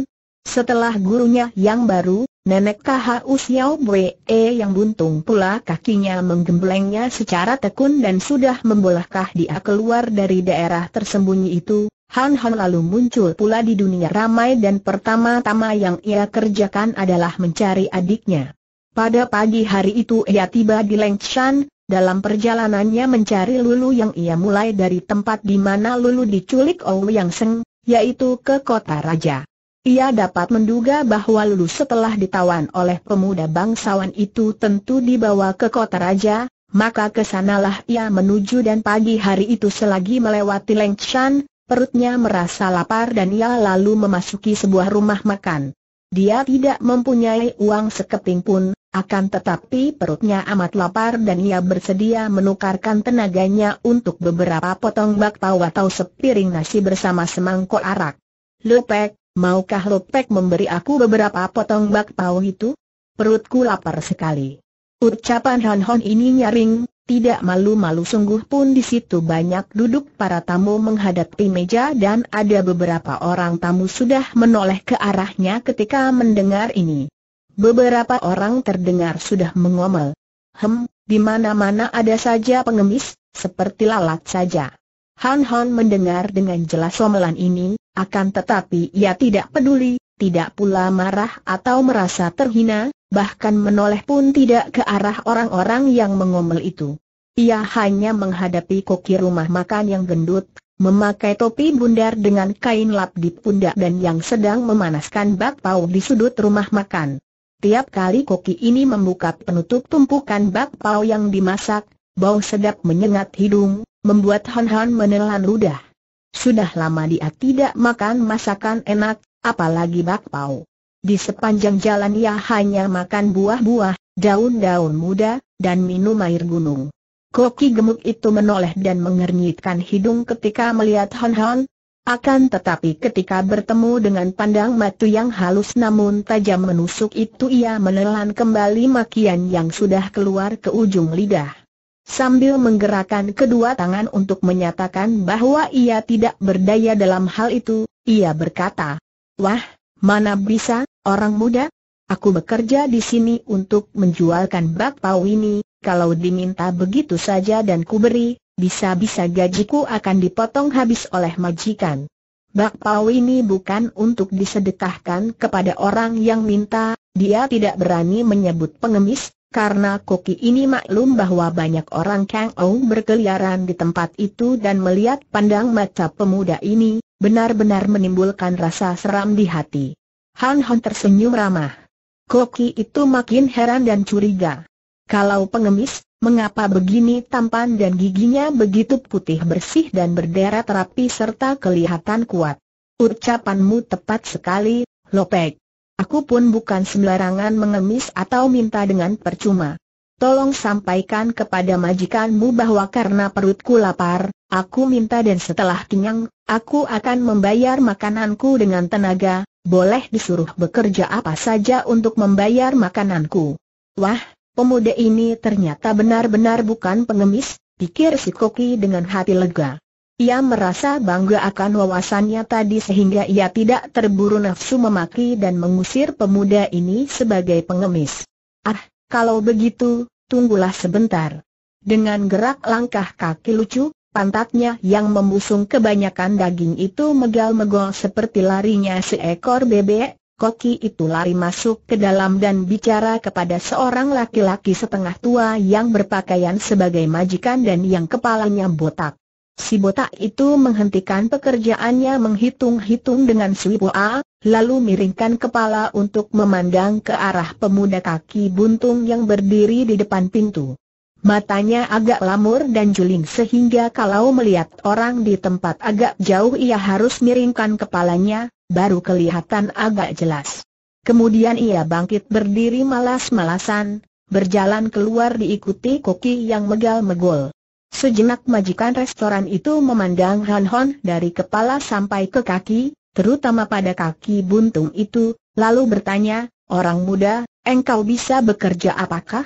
Setelah gurunya yang baru, nenek KH Xiao Bwe yang buntung pula kakinya menggemblengnya secara tekun dan sudah membolehkah dia keluar dari daerah tersembunyi itu, Hon Hon lalu muncul pula di dunia ramai dan pertama-tama yang ia kerjakan adalah mencari adiknya. Pada pagi hari itu ia tiba di Lengshan, dalam perjalanannya mencari Lulu yang ia mulai dari tempat di mana Lulu diculik Yang Seng, yaitu ke kota raja. Ia dapat menduga bahwa Lulu setelah ditawan oleh pemuda bangsawan itu tentu dibawa ke kota raja, maka kesanalah ia menuju dan pagi hari itu selagi melewati Lengshan, perutnya merasa lapar dan ia lalu memasuki sebuah rumah makan. Dia tidak mempunyai uang sekeping pun, akan tetapi perutnya amat lapar dan ia bersedia menukarkan tenaganya untuk beberapa potong bakpao atau sepiring nasi bersama semangkuk arak. Lopek, maukah Lopek memberi aku beberapa potong bakpao itu? Perutku lapar sekali. Ucapan Han Hon ini nyaring, tidak malu-malu sungguh pun di situ banyak duduk para tamu menghadapi meja dan ada beberapa orang tamu sudah menoleh ke arahnya ketika mendengar ini. Beberapa orang terdengar sudah mengomel. Hem, di mana-mana ada saja pengemis, seperti lalat saja. Han Han mendengar dengan jelas omelan ini, akan tetapi ia tidak peduli, tidak pula marah atau merasa terhina, bahkan menoleh pun tidak ke arah orang-orang yang mengomel itu. Ia hanya menghadapi koki rumah makan yang gendut, memakai topi bundar dengan kain lap di pundak dan yang sedang memanaskan bakpao di sudut rumah makan. Tiap kali koki ini membuka penutup tumpukan bakpao yang dimasak, bau sedap menyengat hidung, membuat Han Han menelan ludah. Sudah lama dia tidak makan masakan enak, apalagi bakpao. Di sepanjang jalan ia hanya makan buah-buah, daun-daun muda, dan minum air gunung. Koki gemuk itu menoleh dan mengernyitkan hidung ketika melihat Han Han, akan tetapi ketika bertemu dengan pandang matu yang halus namun tajam menusuk itu ia menelan kembali makian yang sudah keluar ke ujung lidah. Sambil menggerakkan kedua tangan untuk menyatakan bahwa ia tidak berdaya dalam hal itu, ia berkata, Wah, mana bisa, orang muda? Aku bekerja di sini untuk menjualkan bakpao ini, kalau diminta begitu saja dan kuberi, bisa-bisa gajiku akan dipotong habis oleh majikan. Bakpao ini bukan untuk disedekahkan kepada orang yang minta, dia tidak berani menyebut pengemis, karena koki ini maklum bahwa banyak orang Kang Ou berkeliaran di tempat itu dan melihat pandang mata pemuda ini, benar-benar menimbulkan rasa seram di hati. Han Han tersenyum ramah. Koki itu makin heran dan curiga. Kalau pengemis, mengapa begini tampan dan giginya begitu putih bersih dan berderet rapi serta kelihatan kuat? Ucapanmu tepat sekali, Lopek. Aku pun bukan sembarangan mengemis atau minta dengan percuma. Tolong sampaikan kepada majikanmu bahwa karena perutku lapar, aku minta dan setelah kenyang, aku akan membayar makananku dengan tenaga, boleh disuruh bekerja apa saja untuk membayar makananku. Wah, Pemuda ini ternyata benar-benar bukan pengemis, pikir si Koki dengan hati lega. Ia merasa bangga akan wawasannya tadi sehingga ia tidak terburu nafsu memaki dan mengusir pemuda ini sebagai pengemis. Ah, kalau begitu, tunggulah sebentar. Dengan gerak langkah kaki lucu, pantatnya yang membusung kebanyakan daging itu megal-megol seperti larinya seekor bebek, koki itu lari masuk ke dalam dan bicara kepada seorang laki-laki setengah tua yang berpakaian sebagai majikan dan yang kepalanya botak. Si botak itu menghentikan pekerjaannya menghitung-hitung dengan Suipoa, lalu miringkan kepala untuk memandang ke arah pemuda kaki buntung yang berdiri di depan pintu. Matanya agak lamur dan juling sehingga kalau melihat orang di tempat agak jauh ia harus miringkan kepalanya, baru kelihatan agak jelas. Kemudian ia bangkit berdiri malas-malasan, berjalan keluar diikuti koki yang megal-megol. Sejenak majikan restoran itu memandang Han Hon dari kepala sampai ke kaki, terutama pada kaki buntung itu, lalu bertanya, Orang muda, engkau bisa bekerja apakah?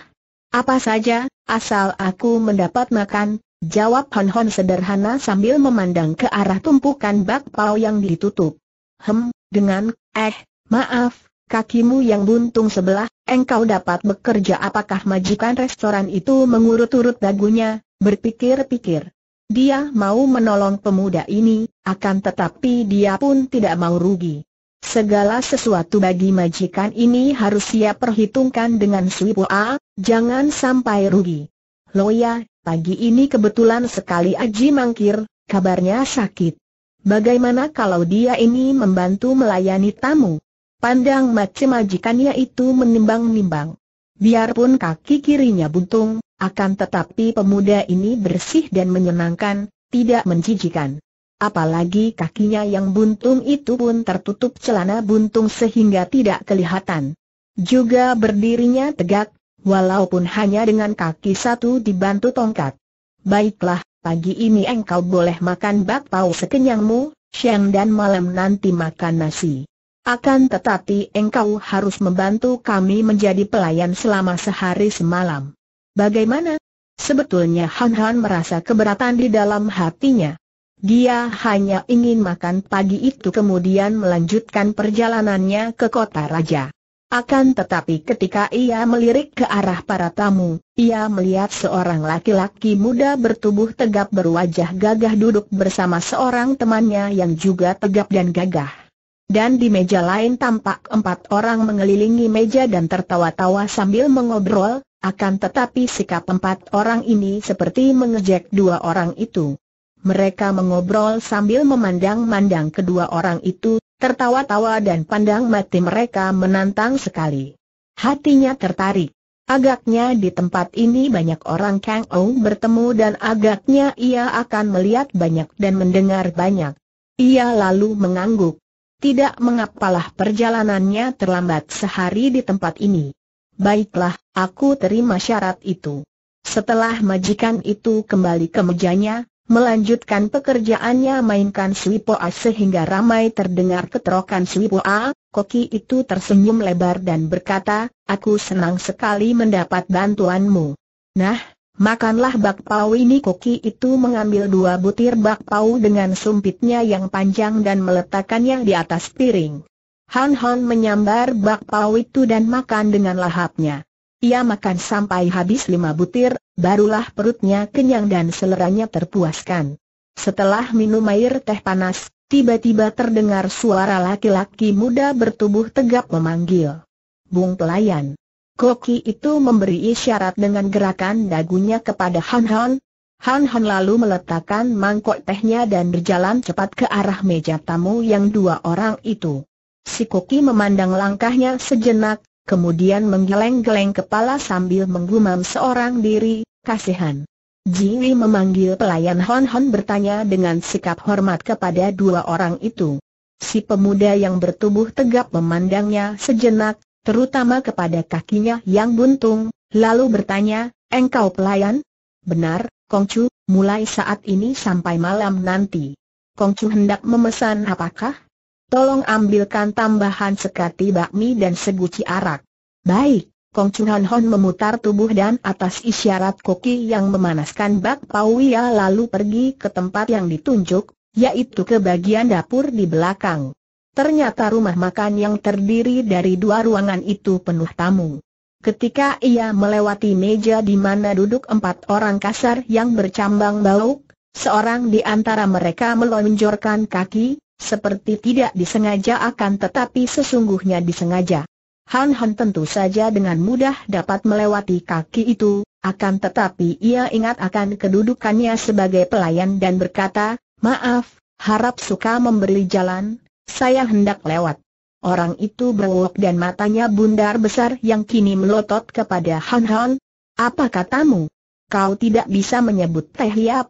Apa saja, asal aku mendapat makan, jawab Han Hon sederhana sambil memandang ke arah tumpukan bakpao yang ditutup hem, dengan, eh, maaf, kakimu yang buntung sebelah, engkau dapat bekerja apakah majikan restoran itu mengurut-urut dagunya, berpikir-pikir. Dia mau menolong pemuda ini, akan tetapi dia pun tidak mau rugi. Segala sesuatu bagi majikan ini harus ia perhitungkan dengan suipua, ah, jangan sampai rugi. Loya, pagi ini kebetulan sekali Aji mangkir, kabarnya sakit. Bagaimana kalau dia ini membantu melayani tamu? Pandang macam majikannya itu menimbang-nimbang. Biarpun kaki kirinya buntung, akan tetapi pemuda ini bersih dan menyenangkan, tidak menjijikan. Apalagi kakinya yang buntung itu pun tertutup celana buntung sehingga tidak kelihatan. Juga berdirinya tegak, walaupun hanya dengan kaki satu dibantu tongkat. Baiklah, pagi ini engkau boleh makan bakpao sekenyangmu, siang dan malam nanti makan nasi. Akan tetapi engkau harus membantu kami menjadi pelayan selama sehari semalam. Bagaimana? Sebetulnya Han Han merasa keberatan di dalam hatinya. Dia hanya ingin makan pagi itu kemudian melanjutkan perjalanannya ke kota raja. Akan tetapi ketika ia melirik ke arah para tamu, ia melihat seorang laki-laki muda bertubuh tegap berwajah gagah duduk bersama seorang temannya yang juga tegap dan gagah. Dan di meja lain tampak empat orang mengelilingi meja dan tertawa-tawa sambil mengobrol, akan tetapi sikap empat orang ini seperti mengejek dua orang itu. Mereka mengobrol sambil memandang-mandang kedua orang itu, Tertawa-tawa dan pandang mati mereka menantang sekali. Hatinya tertarik. Agaknya di tempat ini banyak orang Kang Ou bertemu dan agaknya ia akan melihat banyak dan mendengar banyak. Ia lalu mengangguk. Tidak mengapalah perjalanannya terlambat sehari di tempat ini. Baiklah, aku terima syarat itu. Setelah majikan itu kembali ke mejanya, melanjutkan pekerjaannya mainkan A sehingga ramai terdengar keterokan A. koki itu tersenyum lebar dan berkata, aku senang sekali mendapat bantuanmu. Nah, makanlah bakpao ini koki itu mengambil dua butir bakpao dengan sumpitnya yang panjang dan meletakkannya di atas piring. Han Han menyambar bakpao itu dan makan dengan lahapnya. Ia makan sampai habis lima butir, barulah perutnya kenyang dan seleranya terpuaskan. Setelah minum air teh panas, tiba-tiba terdengar suara laki-laki muda bertubuh tegap memanggil. Bung pelayan. Koki itu memberi isyarat dengan gerakan dagunya kepada Han Han. Han Han lalu meletakkan mangkok tehnya dan berjalan cepat ke arah meja tamu yang dua orang itu. Si Koki memandang langkahnya sejenak, kemudian menggeleng-geleng kepala sambil menggumam seorang diri, kasihan. Jiwi memanggil pelayan Hon Hon bertanya dengan sikap hormat kepada dua orang itu. Si pemuda yang bertubuh tegap memandangnya sejenak, terutama kepada kakinya yang buntung, lalu bertanya, engkau pelayan? Benar, Kongcu, mulai saat ini sampai malam nanti. Kongcu hendak memesan apakah? tolong ambilkan tambahan sekati bakmi dan seguci arak. Baik, Kong Hon memutar tubuh dan atas isyarat koki yang memanaskan bak ia lalu pergi ke tempat yang ditunjuk, yaitu ke bagian dapur di belakang. Ternyata rumah makan yang terdiri dari dua ruangan itu penuh tamu. Ketika ia melewati meja di mana duduk empat orang kasar yang bercambang bau, seorang di antara mereka melonjorkan kaki, seperti tidak disengaja akan tetapi sesungguhnya disengaja. Han Han tentu saja dengan mudah dapat melewati kaki itu, akan tetapi ia ingat akan kedudukannya sebagai pelayan dan berkata, Maaf, harap suka memberi jalan, saya hendak lewat. Orang itu berwok dan matanya bundar besar yang kini melotot kepada Han Han. Apa katamu? Kau tidak bisa menyebut Teh Yap.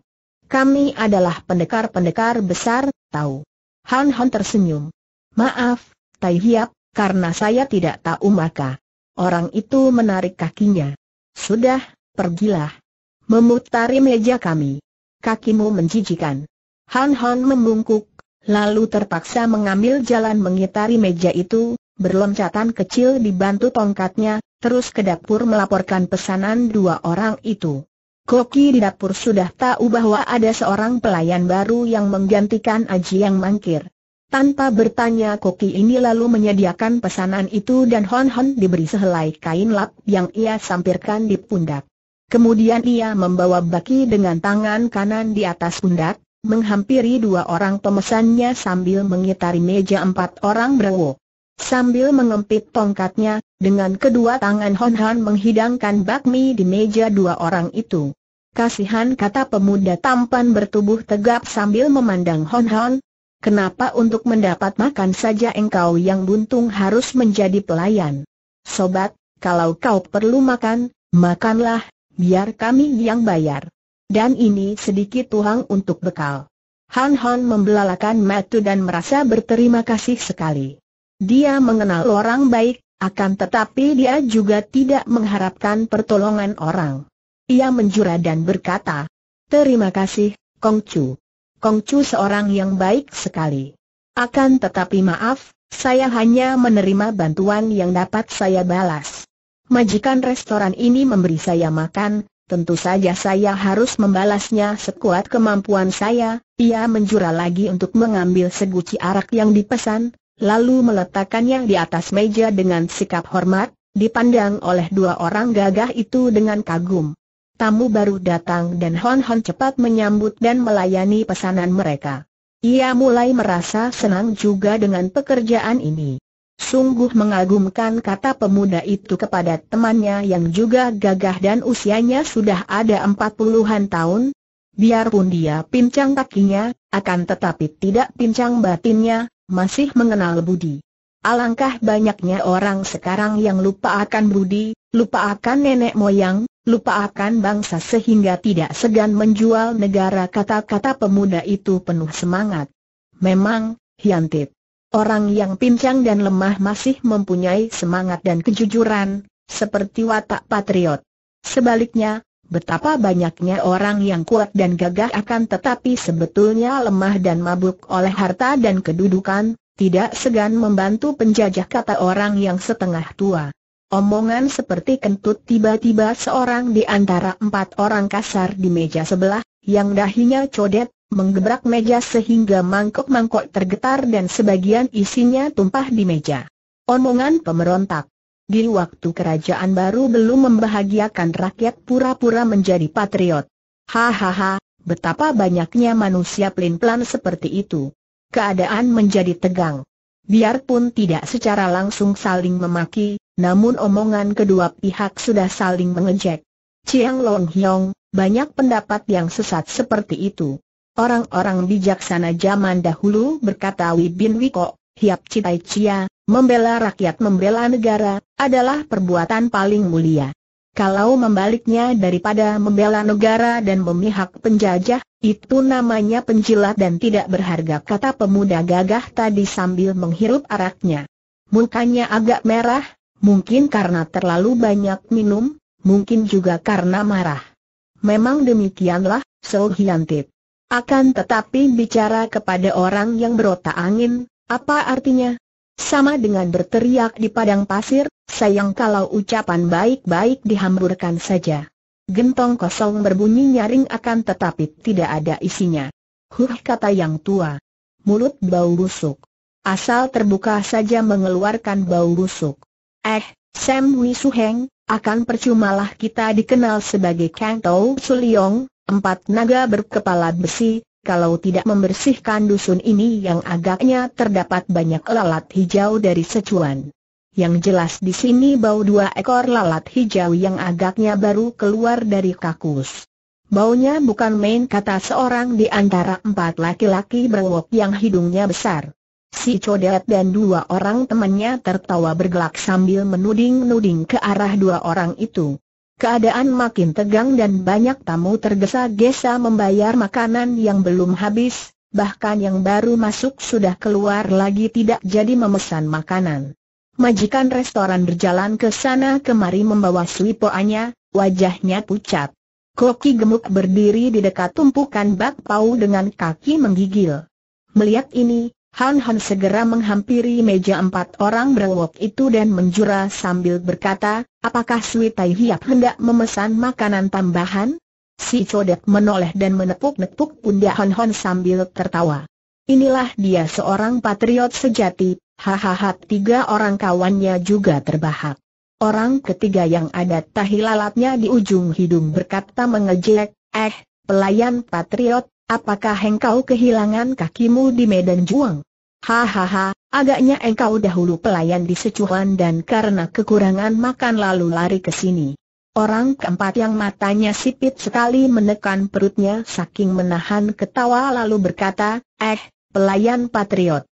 Kami adalah pendekar-pendekar besar, tahu. Han Han tersenyum. Maaf, Tai Hiap, karena saya tidak tahu maka. Orang itu menarik kakinya. Sudah, pergilah. Memutari meja kami. Kakimu menjijikan. Han Han membungkuk, lalu terpaksa mengambil jalan mengitari meja itu, berloncatan kecil dibantu tongkatnya, terus ke dapur melaporkan pesanan dua orang itu. Koki di dapur sudah tahu bahwa ada seorang pelayan baru yang menggantikan Aji yang mangkir. Tanpa bertanya Koki ini lalu menyediakan pesanan itu dan Hon Hon diberi sehelai kain lap yang ia sampirkan di pundak. Kemudian ia membawa baki dengan tangan kanan di atas pundak, menghampiri dua orang pemesannya sambil mengitari meja empat orang berwo. Sambil mengempit tongkatnya, dengan kedua tangan Hon Han menghidangkan bakmi di meja dua orang itu. Kasihan kata pemuda tampan bertubuh tegap sambil memandang Hon Han. Kenapa untuk mendapat makan saja engkau yang buntung harus menjadi pelayan? Sobat, kalau kau perlu makan, makanlah, biar kami yang bayar. Dan ini sedikit tuang untuk bekal. Han Han membelalakan matu dan merasa berterima kasih sekali. Dia mengenal orang baik, akan tetapi dia juga tidak mengharapkan pertolongan orang. Ia menjura dan berkata, Terima kasih, Kongcu. Kongcu seorang yang baik sekali. Akan tetapi maaf, saya hanya menerima bantuan yang dapat saya balas. Majikan restoran ini memberi saya makan, tentu saja saya harus membalasnya sekuat kemampuan saya, ia menjura lagi untuk mengambil seguci arak yang dipesan, lalu meletakkannya di atas meja dengan sikap hormat, dipandang oleh dua orang gagah itu dengan kagum. Tamu baru datang dan Hon Hon cepat menyambut dan melayani pesanan mereka. Ia mulai merasa senang juga dengan pekerjaan ini. Sungguh mengagumkan kata pemuda itu kepada temannya yang juga gagah dan usianya sudah ada empat puluhan tahun. Biarpun dia pincang kakinya, akan tetapi tidak pincang batinnya, masih mengenal budi. Alangkah banyaknya orang sekarang yang lupa akan budi, lupa akan nenek moyang, lupa akan bangsa sehingga tidak segan menjual negara kata-kata pemuda itu penuh semangat. Memang, hiantip. Orang yang pincang dan lemah masih mempunyai semangat dan kejujuran, seperti watak patriot. Sebaliknya, Betapa banyaknya orang yang kuat dan gagah akan tetapi sebetulnya lemah dan mabuk oleh harta dan kedudukan, tidak segan membantu penjajah kata orang yang setengah tua. Omongan seperti kentut tiba-tiba seorang di antara empat orang kasar di meja sebelah, yang dahinya codet, menggebrak meja sehingga mangkok-mangkok tergetar dan sebagian isinya tumpah di meja. Omongan pemberontak di waktu kerajaan baru belum membahagiakan rakyat pura-pura menjadi patriot. Hahaha, betapa banyaknya manusia pelin-pelan seperti itu. Keadaan menjadi tegang. Biarpun tidak secara langsung saling memaki, namun omongan kedua pihak sudah saling mengejek. Chiang Long Hiong, banyak pendapat yang sesat seperti itu. Orang-orang bijaksana zaman dahulu berkata Wibin Wiko, Hiap Citai Cia, Membela rakyat membela negara, adalah perbuatan paling mulia. Kalau membaliknya daripada membela negara dan memihak penjajah, itu namanya penjilat dan tidak berharga kata pemuda gagah tadi sambil menghirup araknya. Mukanya agak merah, mungkin karena terlalu banyak minum, mungkin juga karena marah. Memang demikianlah, So Hyantip. Akan tetapi bicara kepada orang yang berotak angin, apa artinya? Sama dengan berteriak di padang pasir, sayang kalau ucapan baik-baik dihamburkan saja. Gentong kosong berbunyi nyaring akan tetapi tidak ada isinya. Huh kata yang tua. Mulut bau busuk. Asal terbuka saja mengeluarkan bau busuk. Eh, Sam Heng, akan percumalah kita dikenal sebagai Kang Tau Suliong, empat naga berkepala besi, kalau tidak membersihkan dusun ini yang agaknya terdapat banyak lalat hijau dari secuan. Yang jelas di sini bau dua ekor lalat hijau yang agaknya baru keluar dari kakus. Baunya bukan main kata seorang di antara empat laki-laki berwok yang hidungnya besar. Si Codet dan dua orang temannya tertawa bergelak sambil menuding-nuding ke arah dua orang itu. Keadaan makin tegang dan banyak tamu tergesa-gesa membayar makanan yang belum habis, bahkan yang baru masuk sudah keluar lagi tidak jadi memesan makanan. Majikan restoran berjalan ke sana kemari membawa swipoannya, wajahnya pucat. Koki gemuk berdiri di dekat tumpukan bakpao dengan kaki menggigil. Melihat ini, Han Han segera menghampiri meja empat orang berwok itu dan menjura sambil berkata, apakah Sui Tai Hiap hendak memesan makanan tambahan? Si Codek menoleh dan menepuk-nepuk pundak Han Han sambil tertawa. Inilah dia seorang patriot sejati, hahaha tiga orang kawannya juga terbahak. Orang ketiga yang ada tahi lalatnya di ujung hidung berkata mengejek, eh, pelayan patriot, Apakah engkau kehilangan kakimu di medan juang? Hahaha, agaknya engkau dahulu pelayan di secuhan dan karena kekurangan makan lalu lari ke sini. Orang keempat yang matanya sipit sekali menekan perutnya saking menahan ketawa lalu berkata, eh, pelayan patriot.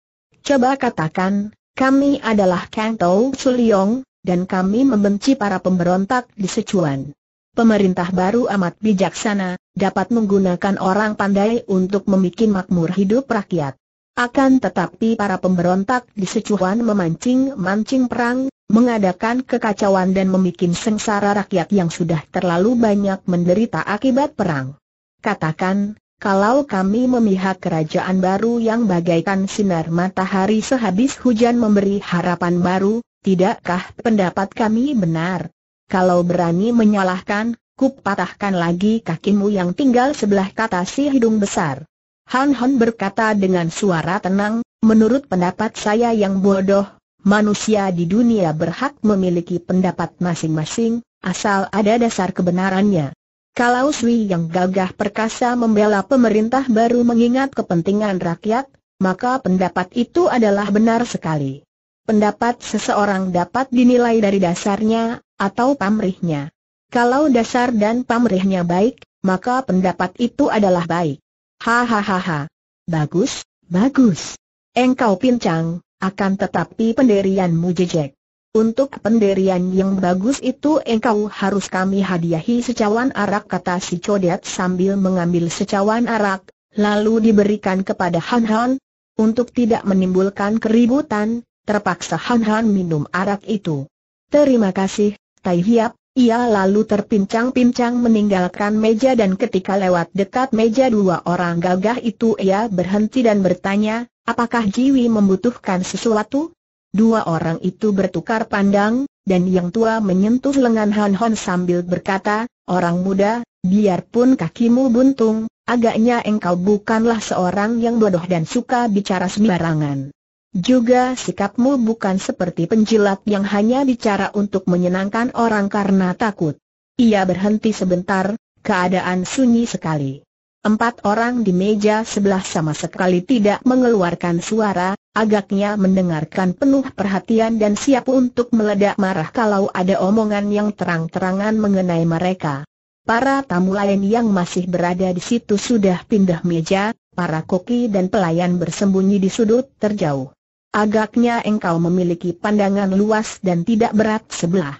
Coba katakan, kami adalah Kang Tau Suliong, dan kami membenci para pemberontak di secuan pemerintah baru amat bijaksana, dapat menggunakan orang pandai untuk membuat makmur hidup rakyat. Akan tetapi para pemberontak di Sichuan memancing-mancing perang, mengadakan kekacauan dan membuat sengsara rakyat yang sudah terlalu banyak menderita akibat perang. Katakan, kalau kami memihak kerajaan baru yang bagaikan sinar matahari sehabis hujan memberi harapan baru, tidakkah pendapat kami benar? Kalau berani menyalahkan, kupatahkan lagi kakimu yang tinggal sebelah kata si hidung besar. Han Han berkata dengan suara tenang, menurut pendapat saya yang bodoh, manusia di dunia berhak memiliki pendapat masing-masing, asal ada dasar kebenarannya. Kalau Sui yang gagah perkasa membela pemerintah baru mengingat kepentingan rakyat, maka pendapat itu adalah benar sekali. Pendapat seseorang dapat dinilai dari dasarnya, atau pamrihnya. Kalau dasar dan pamrihnya baik, maka pendapat itu adalah baik. Hahaha. Bagus, bagus. Engkau pincang, akan tetapi penderianmu jejek. Untuk penderian yang bagus itu engkau harus kami hadiahi secawan arak kata si Codet sambil mengambil secawan arak, lalu diberikan kepada Han Han. Untuk tidak menimbulkan keributan, terpaksa Han Han minum arak itu. Terima kasih, Tai Hiap, ia lalu terpincang-pincang meninggalkan meja dan ketika lewat dekat meja dua orang gagah itu ia berhenti dan bertanya, apakah Jiwi membutuhkan sesuatu? Dua orang itu bertukar pandang, dan yang tua menyentuh lengan Han Hon sambil berkata, orang muda, biarpun kakimu buntung, agaknya engkau bukanlah seorang yang bodoh dan suka bicara sembarangan. Juga sikapmu bukan seperti penjilat yang hanya bicara untuk menyenangkan orang karena takut. Ia berhenti sebentar, keadaan sunyi sekali. Empat orang di meja sebelah sama sekali tidak mengeluarkan suara, agaknya mendengarkan penuh perhatian dan siap untuk meledak marah kalau ada omongan yang terang-terangan mengenai mereka. Para tamu lain yang masih berada di situ sudah pindah meja, para koki dan pelayan bersembunyi di sudut terjauh. Agaknya engkau memiliki pandangan luas dan tidak berat sebelah.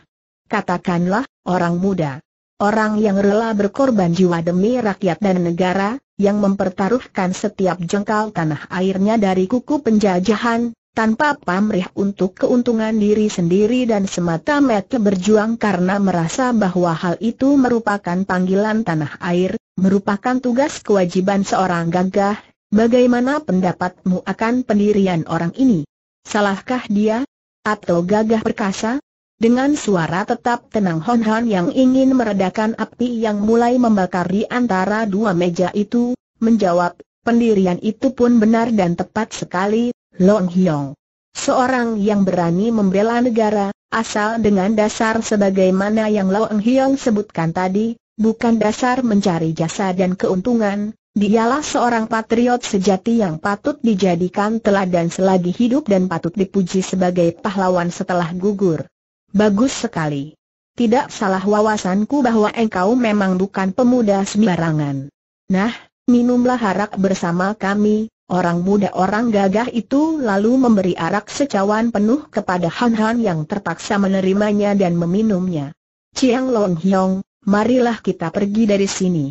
Katakanlah, orang muda. Orang yang rela berkorban jiwa demi rakyat dan negara, yang mempertaruhkan setiap jengkal tanah airnya dari kuku penjajahan, tanpa pamrih untuk keuntungan diri sendiri dan semata-mata berjuang karena merasa bahwa hal itu merupakan panggilan tanah air, merupakan tugas kewajiban seorang gagah Bagaimana pendapatmu akan pendirian orang ini? Salahkah dia? Atau gagah perkasa? Dengan suara tetap tenang Hon Han yang ingin meredakan api yang mulai membakar di antara dua meja itu, menjawab, pendirian itu pun benar dan tepat sekali, Long Hyong. Seorang yang berani membela negara, asal dengan dasar sebagaimana yang Long Hyong sebutkan tadi, bukan dasar mencari jasa dan keuntungan, Dialah seorang patriot sejati yang patut dijadikan teladan selagi hidup dan patut dipuji sebagai pahlawan setelah gugur. Bagus sekali. Tidak salah wawasanku bahwa engkau memang bukan pemuda sembarangan. Nah, minumlah arak bersama kami, orang muda orang gagah itu lalu memberi arak secawan penuh kepada Han Han yang terpaksa menerimanya dan meminumnya. Chiang Long Hiong, marilah kita pergi dari sini.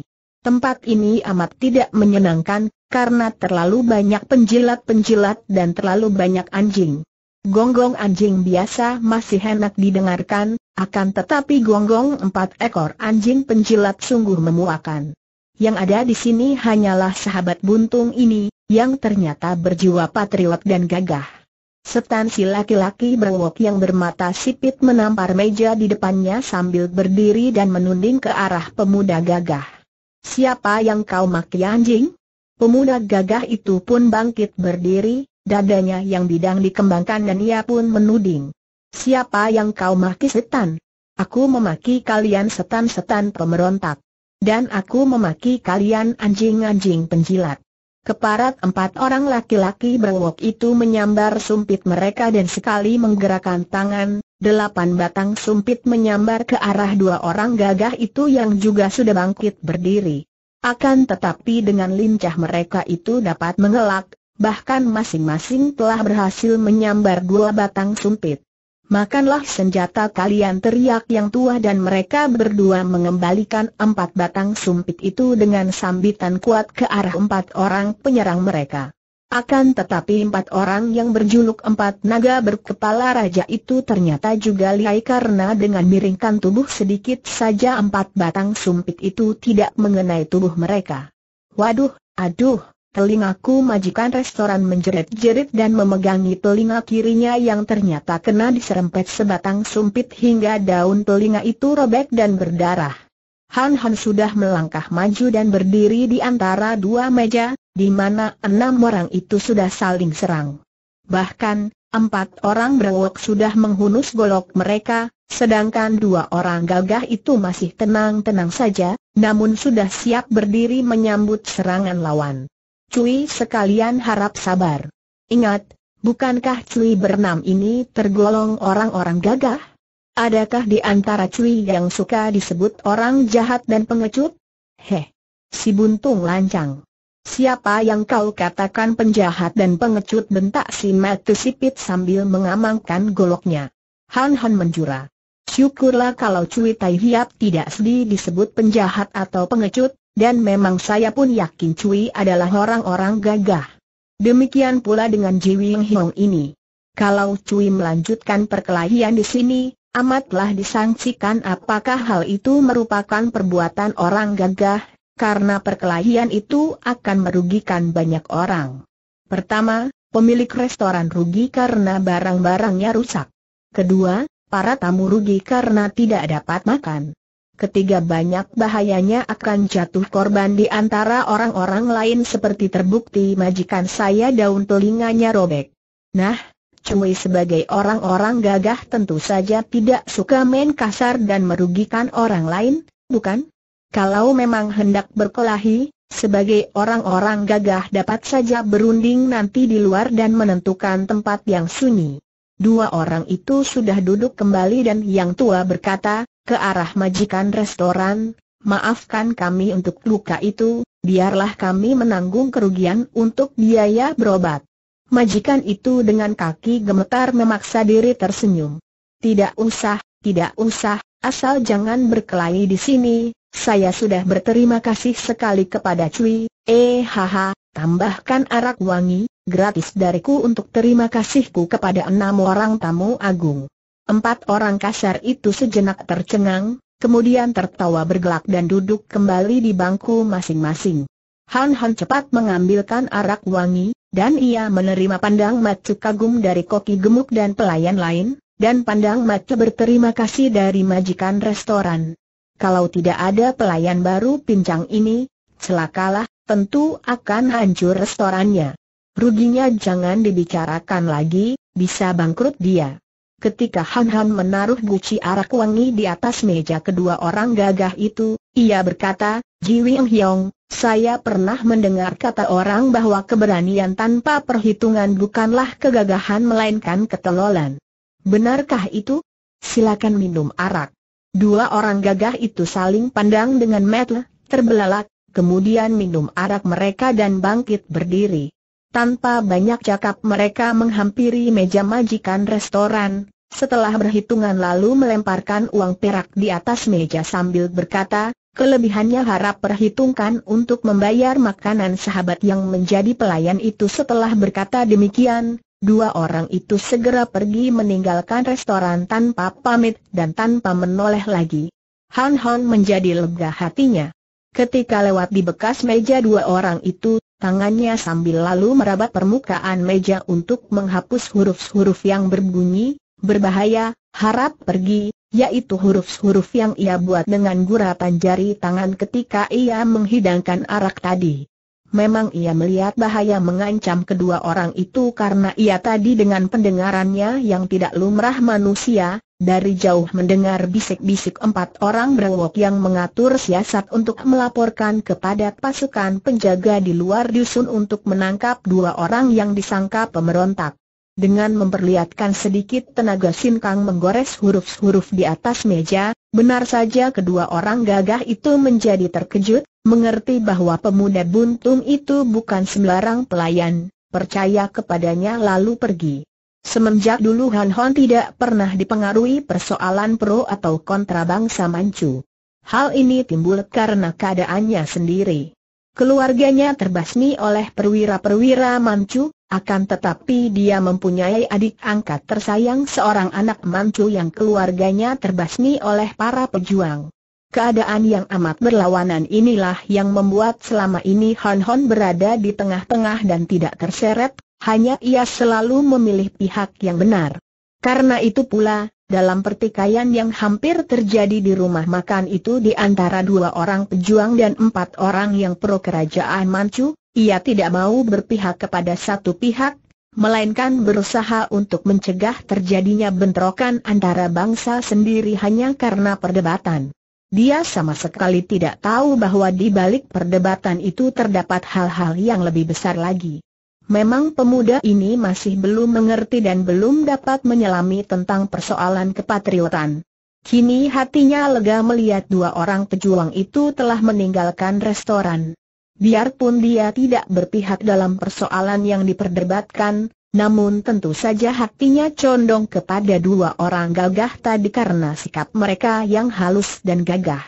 Tempat ini amat tidak menyenangkan, karena terlalu banyak penjilat-penjilat dan terlalu banyak anjing. Gonggong anjing biasa masih enak didengarkan, akan tetapi gonggong empat ekor anjing penjilat sungguh memuakan. Yang ada di sini hanyalah sahabat buntung ini, yang ternyata berjiwa patriot dan gagah. Setan si laki-laki berwok yang bermata sipit menampar meja di depannya sambil berdiri dan menunding ke arah pemuda gagah siapa yang kau maki anjing? Pemuda gagah itu pun bangkit berdiri, dadanya yang bidang dikembangkan dan ia pun menuding. Siapa yang kau maki setan? Aku memaki kalian setan-setan pemberontak, Dan aku memaki kalian anjing-anjing penjilat. Keparat empat orang laki-laki berwok itu menyambar sumpit mereka dan sekali menggerakkan tangan, Delapan batang sumpit menyambar ke arah dua orang gagah itu yang juga sudah bangkit berdiri. Akan tetapi dengan lincah mereka itu dapat mengelak, bahkan masing-masing telah berhasil menyambar dua batang sumpit. Makanlah senjata kalian teriak yang tua dan mereka berdua mengembalikan empat batang sumpit itu dengan sambitan kuat ke arah empat orang penyerang mereka. Akan tetapi empat orang yang berjuluk empat naga berkepala raja itu ternyata juga lihai karena dengan miringkan tubuh sedikit saja empat batang sumpit itu tidak mengenai tubuh mereka. Waduh, aduh, telingaku majikan restoran menjerit-jerit dan memegangi telinga kirinya yang ternyata kena diserempet sebatang sumpit hingga daun telinga itu robek dan berdarah. Han Han sudah melangkah maju dan berdiri di antara dua meja, di mana enam orang itu sudah saling serang. Bahkan, empat orang berwok sudah menghunus golok mereka, sedangkan dua orang gagah itu masih tenang-tenang saja, namun sudah siap berdiri menyambut serangan lawan. Cui sekalian harap sabar. Ingat, bukankah Cui bernam ini tergolong orang-orang gagah? Adakah di antara Cui yang suka disebut orang jahat dan pengecut? Heh, si buntung lancang. Siapa yang kau katakan penjahat dan pengecut bentak si Matu Sipit sambil mengamankan goloknya. Han Han menjura. Syukurlah kalau Cui Tai Hiap tidak sedih disebut penjahat atau pengecut, dan memang saya pun yakin Cui adalah orang-orang gagah. Demikian pula dengan Ji Wing Hiong ini. Kalau Cui melanjutkan perkelahian di sini, amatlah disangsikan apakah hal itu merupakan perbuatan orang gagah karena perkelahian itu akan merugikan banyak orang. Pertama, pemilik restoran rugi karena barang-barangnya rusak. Kedua, para tamu rugi karena tidak dapat makan. Ketiga banyak bahayanya akan jatuh korban di antara orang-orang lain seperti terbukti majikan saya daun telinganya robek. Nah, Cui sebagai orang-orang gagah tentu saja tidak suka main kasar dan merugikan orang lain, bukan? Kalau memang hendak berkelahi, sebagai orang-orang gagah dapat saja berunding nanti di luar dan menentukan tempat yang sunyi. Dua orang itu sudah duduk kembali dan yang tua berkata, ke arah majikan restoran, maafkan kami untuk luka itu, biarlah kami menanggung kerugian untuk biaya berobat. Majikan itu dengan kaki gemetar memaksa diri tersenyum. Tidak usah, tidak usah, asal jangan berkelahi di sini, saya sudah berterima kasih sekali kepada Cui, eh haha, tambahkan arak wangi, gratis dariku untuk terima kasihku kepada enam orang tamu agung. Empat orang kasar itu sejenak tercengang, kemudian tertawa bergelak dan duduk kembali di bangku masing-masing. Han Han cepat mengambilkan arak wangi, dan ia menerima pandang macu kagum dari koki gemuk dan pelayan lain, dan pandang macu berterima kasih dari majikan restoran. Kalau tidak ada pelayan baru pincang ini, celakalah, tentu akan hancur restorannya. Ruginya jangan dibicarakan lagi, bisa bangkrut dia. Ketika Han Han menaruh guci arak wangi di atas meja kedua orang gagah itu, ia berkata, Ji Wing Hyong, saya pernah mendengar kata orang bahwa keberanian tanpa perhitungan bukanlah kegagahan melainkan ketelolan. Benarkah itu? Silakan minum arak. Dua orang gagah itu saling pandang dengan metel, terbelalak, kemudian minum arak mereka dan bangkit berdiri. Tanpa banyak cakap mereka menghampiri meja majikan restoran, setelah berhitungan lalu melemparkan uang perak di atas meja sambil berkata, Kelebihannya harap perhitungkan untuk membayar makanan sahabat yang menjadi pelayan itu setelah berkata demikian, Dua orang itu segera pergi meninggalkan restoran tanpa pamit dan tanpa menoleh lagi. Han Han menjadi lega hatinya. Ketika lewat di bekas meja dua orang itu, tangannya sambil lalu meraba permukaan meja untuk menghapus huruf-huruf yang berbunyi, berbahaya, harap pergi, yaitu huruf-huruf yang ia buat dengan guratan jari tangan ketika ia menghidangkan arak tadi. Memang ia melihat bahaya mengancam kedua orang itu karena ia tadi dengan pendengarannya yang tidak lumrah manusia, dari jauh mendengar bisik-bisik empat orang berwok yang mengatur siasat untuk melaporkan kepada pasukan penjaga di luar dusun untuk menangkap dua orang yang disangka pemberontak. Dengan memperlihatkan sedikit tenaga Sin Kang menggores huruf-huruf di atas meja, Benar saja kedua orang gagah itu menjadi terkejut, mengerti bahwa pemuda buntung itu bukan sembarang pelayan, percaya kepadanya lalu pergi. Semenjak dulu Han Hon tidak pernah dipengaruhi persoalan pro atau kontra bangsa Manchu. Hal ini timbul karena keadaannya sendiri. Keluarganya terbasmi oleh perwira-perwira Manchu, akan tetapi dia mempunyai adik angkat tersayang seorang anak mantu yang keluarganya terbasmi oleh para pejuang. Keadaan yang amat berlawanan inilah yang membuat selama ini Hon Hon berada di tengah-tengah dan tidak terseret, hanya ia selalu memilih pihak yang benar. Karena itu pula, dalam pertikaian yang hampir terjadi di rumah makan itu di antara dua orang pejuang dan empat orang yang pro kerajaan Manchu, ia tidak mau berpihak kepada satu pihak, melainkan berusaha untuk mencegah terjadinya bentrokan antara bangsa sendiri hanya karena perdebatan. Dia sama sekali tidak tahu bahwa di balik perdebatan itu terdapat hal-hal yang lebih besar lagi. Memang pemuda ini masih belum mengerti dan belum dapat menyelami tentang persoalan kepatriotan. Kini hatinya lega melihat dua orang pejuang itu telah meninggalkan restoran. Biarpun dia tidak berpihak dalam persoalan yang diperdebatkan, namun tentu saja hatinya condong kepada dua orang gagah tadi karena sikap mereka yang halus dan gagah.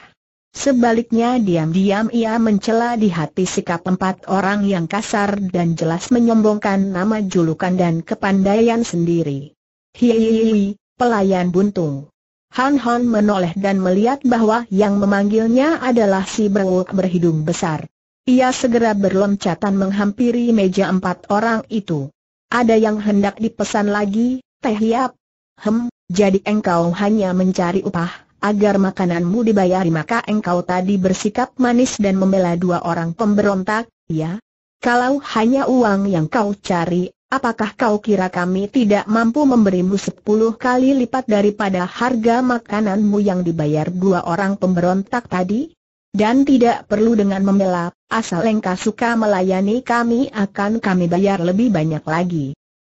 Sebaliknya diam-diam ia mencela di hati sikap empat orang yang kasar dan jelas menyombongkan nama julukan dan kepandaian sendiri. Hihihi, pelayan buntung. Han Han menoleh dan melihat bahwa yang memanggilnya adalah si berwuk berhidung besar. Ia segera berloncatan menghampiri meja empat orang itu. Ada yang hendak dipesan lagi, Teh Hiap? Hem, jadi engkau hanya mencari upah, agar makananmu dibayari maka engkau tadi bersikap manis dan membela dua orang pemberontak, ya? Kalau hanya uang yang kau cari, apakah kau kira kami tidak mampu memberimu sepuluh kali lipat daripada harga makananmu yang dibayar dua orang pemberontak tadi? Dan tidak perlu dengan membela, asal engkau suka melayani kami akan kami bayar lebih banyak lagi.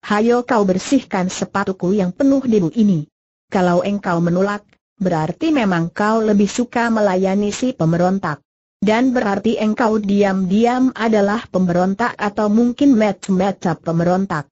Hayo kau bersihkan sepatuku yang penuh debu ini. Kalau engkau menolak, berarti memang kau lebih suka melayani si pemberontak. Dan berarti engkau diam-diam adalah pemberontak atau mungkin macam-macam pemberontak.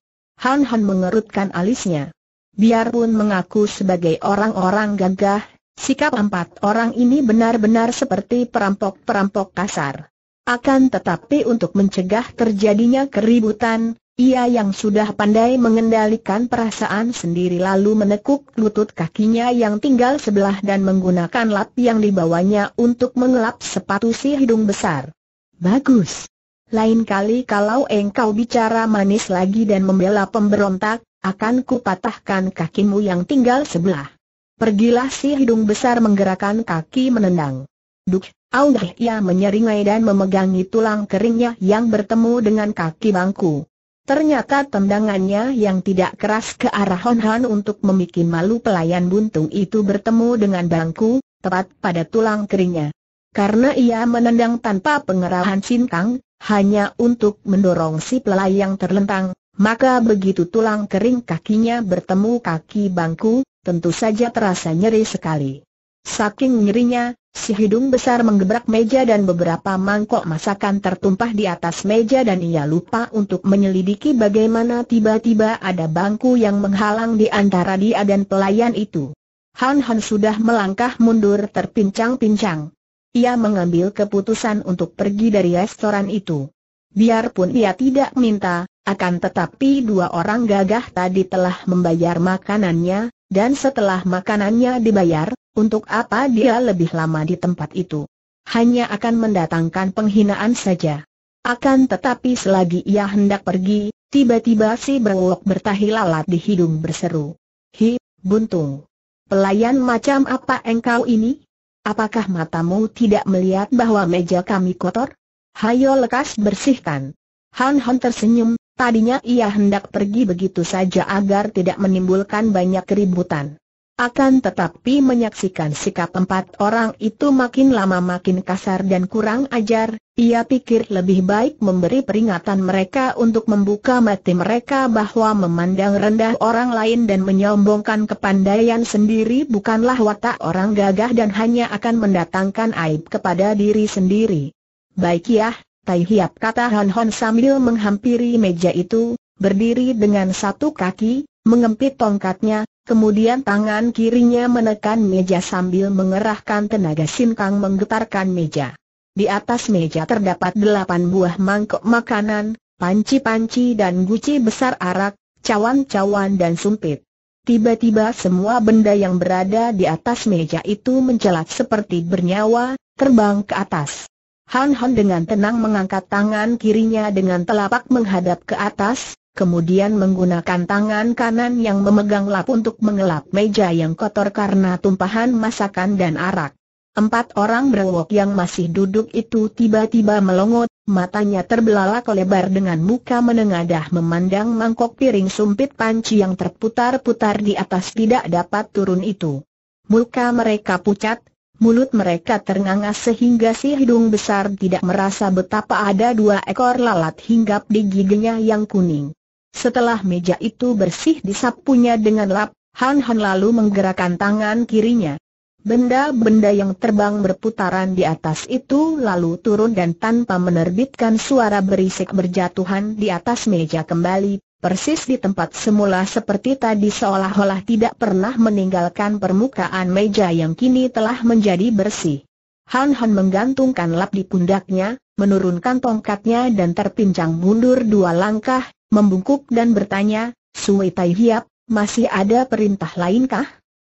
Han Han mengerutkan alisnya. Biarpun mengaku sebagai orang-orang gagah Sikap empat orang ini benar-benar seperti perampok-perampok kasar. Akan tetapi untuk mencegah terjadinya keributan, ia yang sudah pandai mengendalikan perasaan sendiri lalu menekuk lutut kakinya yang tinggal sebelah dan menggunakan lap yang dibawanya untuk mengelap sepatu si hidung besar. Bagus. Lain kali kalau engkau bicara manis lagi dan membela pemberontak, akan kupatahkan kakimu yang tinggal sebelah. Pergilah si hidung besar menggerakkan kaki menendang. Duk, Aungrih ia menyeringai dan memegangi tulang keringnya yang bertemu dengan kaki bangku. Ternyata tendangannya yang tidak keras ke arah Hon Han untuk memikin malu pelayan buntung itu bertemu dengan bangku, tepat pada tulang keringnya. Karena ia menendang tanpa pengerahan cintang, hanya untuk mendorong si pelayan terlentang, maka begitu tulang kering kakinya bertemu kaki bangku, tentu saja terasa nyeri sekali. Saking nyerinya, si hidung besar menggebrak meja dan beberapa mangkok masakan tertumpah di atas meja dan ia lupa untuk menyelidiki bagaimana tiba-tiba ada bangku yang menghalang di antara dia dan pelayan itu. Han Han sudah melangkah mundur terpincang-pincang. Ia mengambil keputusan untuk pergi dari restoran itu. Biarpun ia tidak minta, akan tetapi dua orang gagah tadi telah membayar makanannya, dan setelah makanannya dibayar, untuk apa dia lebih lama di tempat itu? Hanya akan mendatangkan penghinaan saja. Akan tetapi selagi ia hendak pergi, tiba-tiba si berwok bertahi lalat di hidung berseru. Hi, buntung. Pelayan macam apa engkau ini? Apakah matamu tidak melihat bahwa meja kami kotor? Hayo lekas bersihkan. Han Han tersenyum, Tadinya ia hendak pergi begitu saja agar tidak menimbulkan banyak keributan. Akan tetapi menyaksikan sikap empat orang itu makin lama makin kasar dan kurang ajar, ia pikir lebih baik memberi peringatan mereka untuk membuka mati mereka bahwa memandang rendah orang lain dan menyombongkan kepandaian sendiri bukanlah watak orang gagah dan hanya akan mendatangkan aib kepada diri sendiri. Baik ya, Tai Hiap kata Han Hon sambil menghampiri meja itu, berdiri dengan satu kaki, mengempit tongkatnya, kemudian tangan kirinya menekan meja sambil mengerahkan tenaga sinkang menggetarkan meja. Di atas meja terdapat delapan buah mangkok makanan, panci-panci dan guci besar arak, cawan-cawan dan sumpit. Tiba-tiba semua benda yang berada di atas meja itu mencelat seperti bernyawa, terbang ke atas. Han Han dengan tenang mengangkat tangan kirinya dengan telapak menghadap ke atas, kemudian menggunakan tangan kanan yang memegang lap untuk mengelap meja yang kotor karena tumpahan masakan dan arak. Empat orang berwok yang masih duduk itu tiba-tiba melongot, matanya terbelalak lebar dengan muka menengadah memandang mangkok piring sumpit panci yang terputar-putar di atas tidak dapat turun itu. Muka mereka pucat, Mulut mereka ternganga sehingga si hidung besar tidak merasa betapa ada dua ekor lalat hinggap di giginya yang kuning. Setelah meja itu bersih disapunya dengan lap, Han Han lalu menggerakkan tangan kirinya. Benda-benda yang terbang berputaran di atas itu lalu turun dan tanpa menerbitkan suara berisik berjatuhan di atas meja kembali, persis di tempat semula seperti tadi seolah-olah tidak pernah meninggalkan permukaan meja yang kini telah menjadi bersih. Han Han menggantungkan lap di pundaknya, menurunkan tongkatnya dan terpincang mundur dua langkah, membungkuk dan bertanya, Sui Tai Hiap, masih ada perintah lainkah?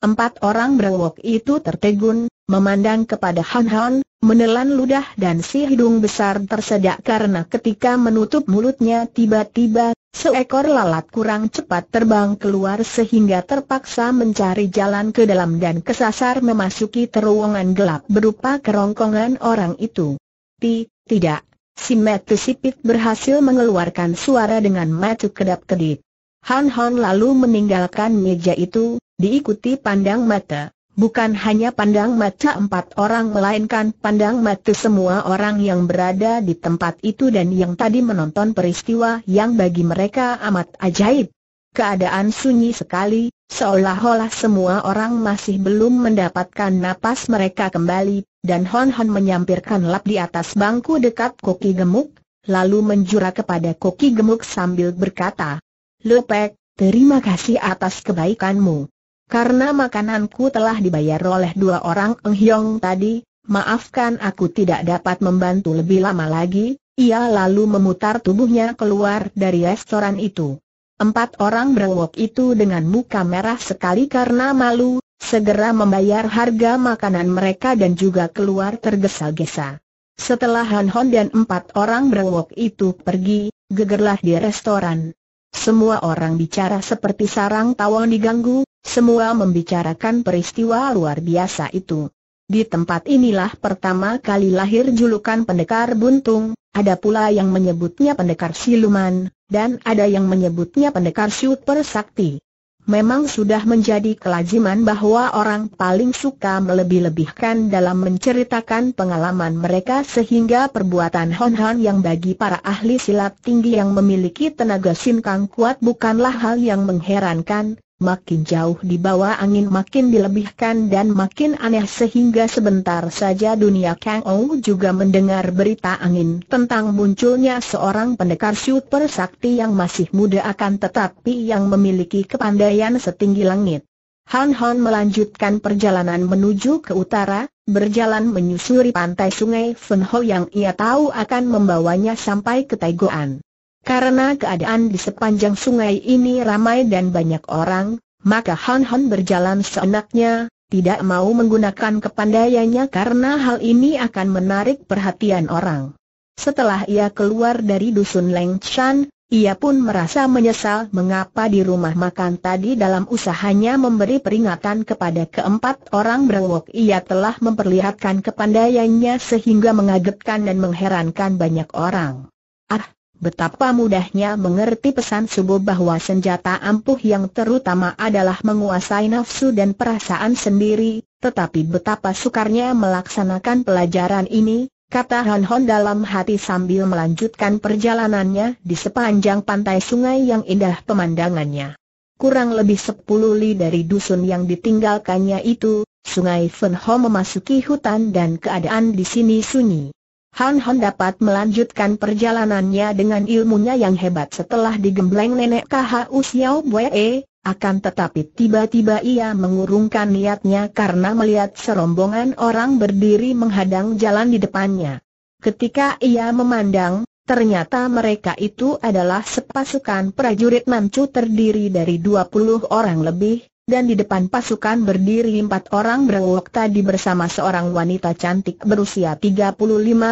Empat orang berwok itu tertegun, memandang kepada Han Han, menelan ludah dan si hidung besar tersedak karena ketika menutup mulutnya tiba-tiba Seekor lalat kurang cepat terbang keluar sehingga terpaksa mencari jalan ke dalam dan kesasar memasuki terowongan gelap berupa kerongkongan orang itu. Ti, tidak. Si Metu Sipit berhasil mengeluarkan suara dengan matu kedap-kedip. Han Han lalu meninggalkan meja itu, diikuti pandang mata. Bukan hanya pandang mata empat orang melainkan pandang mata semua orang yang berada di tempat itu dan yang tadi menonton peristiwa yang bagi mereka amat ajaib. Keadaan sunyi sekali, seolah-olah semua orang masih belum mendapatkan napas mereka kembali, dan Hon Hon menyampirkan lap di atas bangku dekat koki gemuk, lalu menjura kepada koki gemuk sambil berkata, Lepek, terima kasih atas kebaikanmu. Karena makananku telah dibayar oleh dua orang Hiong tadi, maafkan aku tidak dapat membantu lebih lama lagi, ia lalu memutar tubuhnya keluar dari restoran itu. Empat orang berwok itu dengan muka merah sekali karena malu, segera membayar harga makanan mereka dan juga keluar tergesa-gesa. Setelah Han Hon dan empat orang berwok itu pergi, gegerlah di restoran. Semua orang bicara seperti sarang tawon diganggu, semua membicarakan peristiwa luar biasa itu. Di tempat inilah pertama kali lahir julukan pendekar buntung, ada pula yang menyebutnya pendekar siluman, dan ada yang menyebutnya pendekar super sakti. Memang sudah menjadi kelaziman bahwa orang paling suka melebih-lebihkan dalam menceritakan pengalaman mereka sehingga perbuatan Hon-Hon yang bagi para ahli silat tinggi yang memiliki tenaga sinkang kuat bukanlah hal yang mengherankan, makin jauh di bawah angin makin dilebihkan dan makin aneh sehingga sebentar saja dunia Kang Ou juga mendengar berita angin tentang munculnya seorang pendekar super sakti yang masih muda akan tetapi yang memiliki kepandaian setinggi langit. Han Han melanjutkan perjalanan menuju ke utara, berjalan menyusuri pantai sungai Fenho yang ia tahu akan membawanya sampai ke Taigoan. Karena keadaan di sepanjang sungai ini ramai dan banyak orang, maka Han Han berjalan seenaknya, tidak mau menggunakan kepandaiannya karena hal ini akan menarik perhatian orang. Setelah ia keluar dari dusun Leng Chan, ia pun merasa menyesal mengapa di rumah makan tadi dalam usahanya memberi peringatan kepada keempat orang berwok ia telah memperlihatkan kepandaiannya sehingga mengagetkan dan mengherankan banyak orang. Ah, Betapa mudahnya mengerti pesan subuh bahwa senjata ampuh yang terutama adalah menguasai nafsu dan perasaan sendiri, tetapi betapa sukarnya melaksanakan pelajaran ini, kata Han Hon dalam hati sambil melanjutkan perjalanannya di sepanjang pantai sungai yang indah pemandangannya. Kurang lebih sepuluh li dari dusun yang ditinggalkannya itu, sungai Fen Ho memasuki hutan dan keadaan di sini sunyi. Han Han dapat melanjutkan perjalanannya dengan ilmunya yang hebat setelah digembleng nenek KHU Xiao Bwe, akan tetapi tiba-tiba ia mengurungkan niatnya karena melihat serombongan orang berdiri menghadang jalan di depannya. Ketika ia memandang, ternyata mereka itu adalah sepasukan prajurit Manchu terdiri dari 20 orang lebih, dan di depan pasukan berdiri empat orang berwok tadi bersama seorang wanita cantik berusia 35-40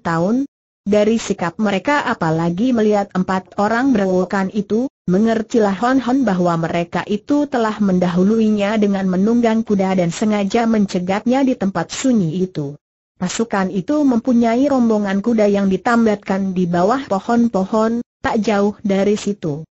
tahun. Dari sikap mereka apalagi melihat empat orang berwokan itu, mengertilah Hon Hon bahwa mereka itu telah mendahuluinya dengan menunggang kuda dan sengaja mencegatnya di tempat sunyi itu. Pasukan itu mempunyai rombongan kuda yang ditambatkan di bawah pohon-pohon, tak jauh dari situ.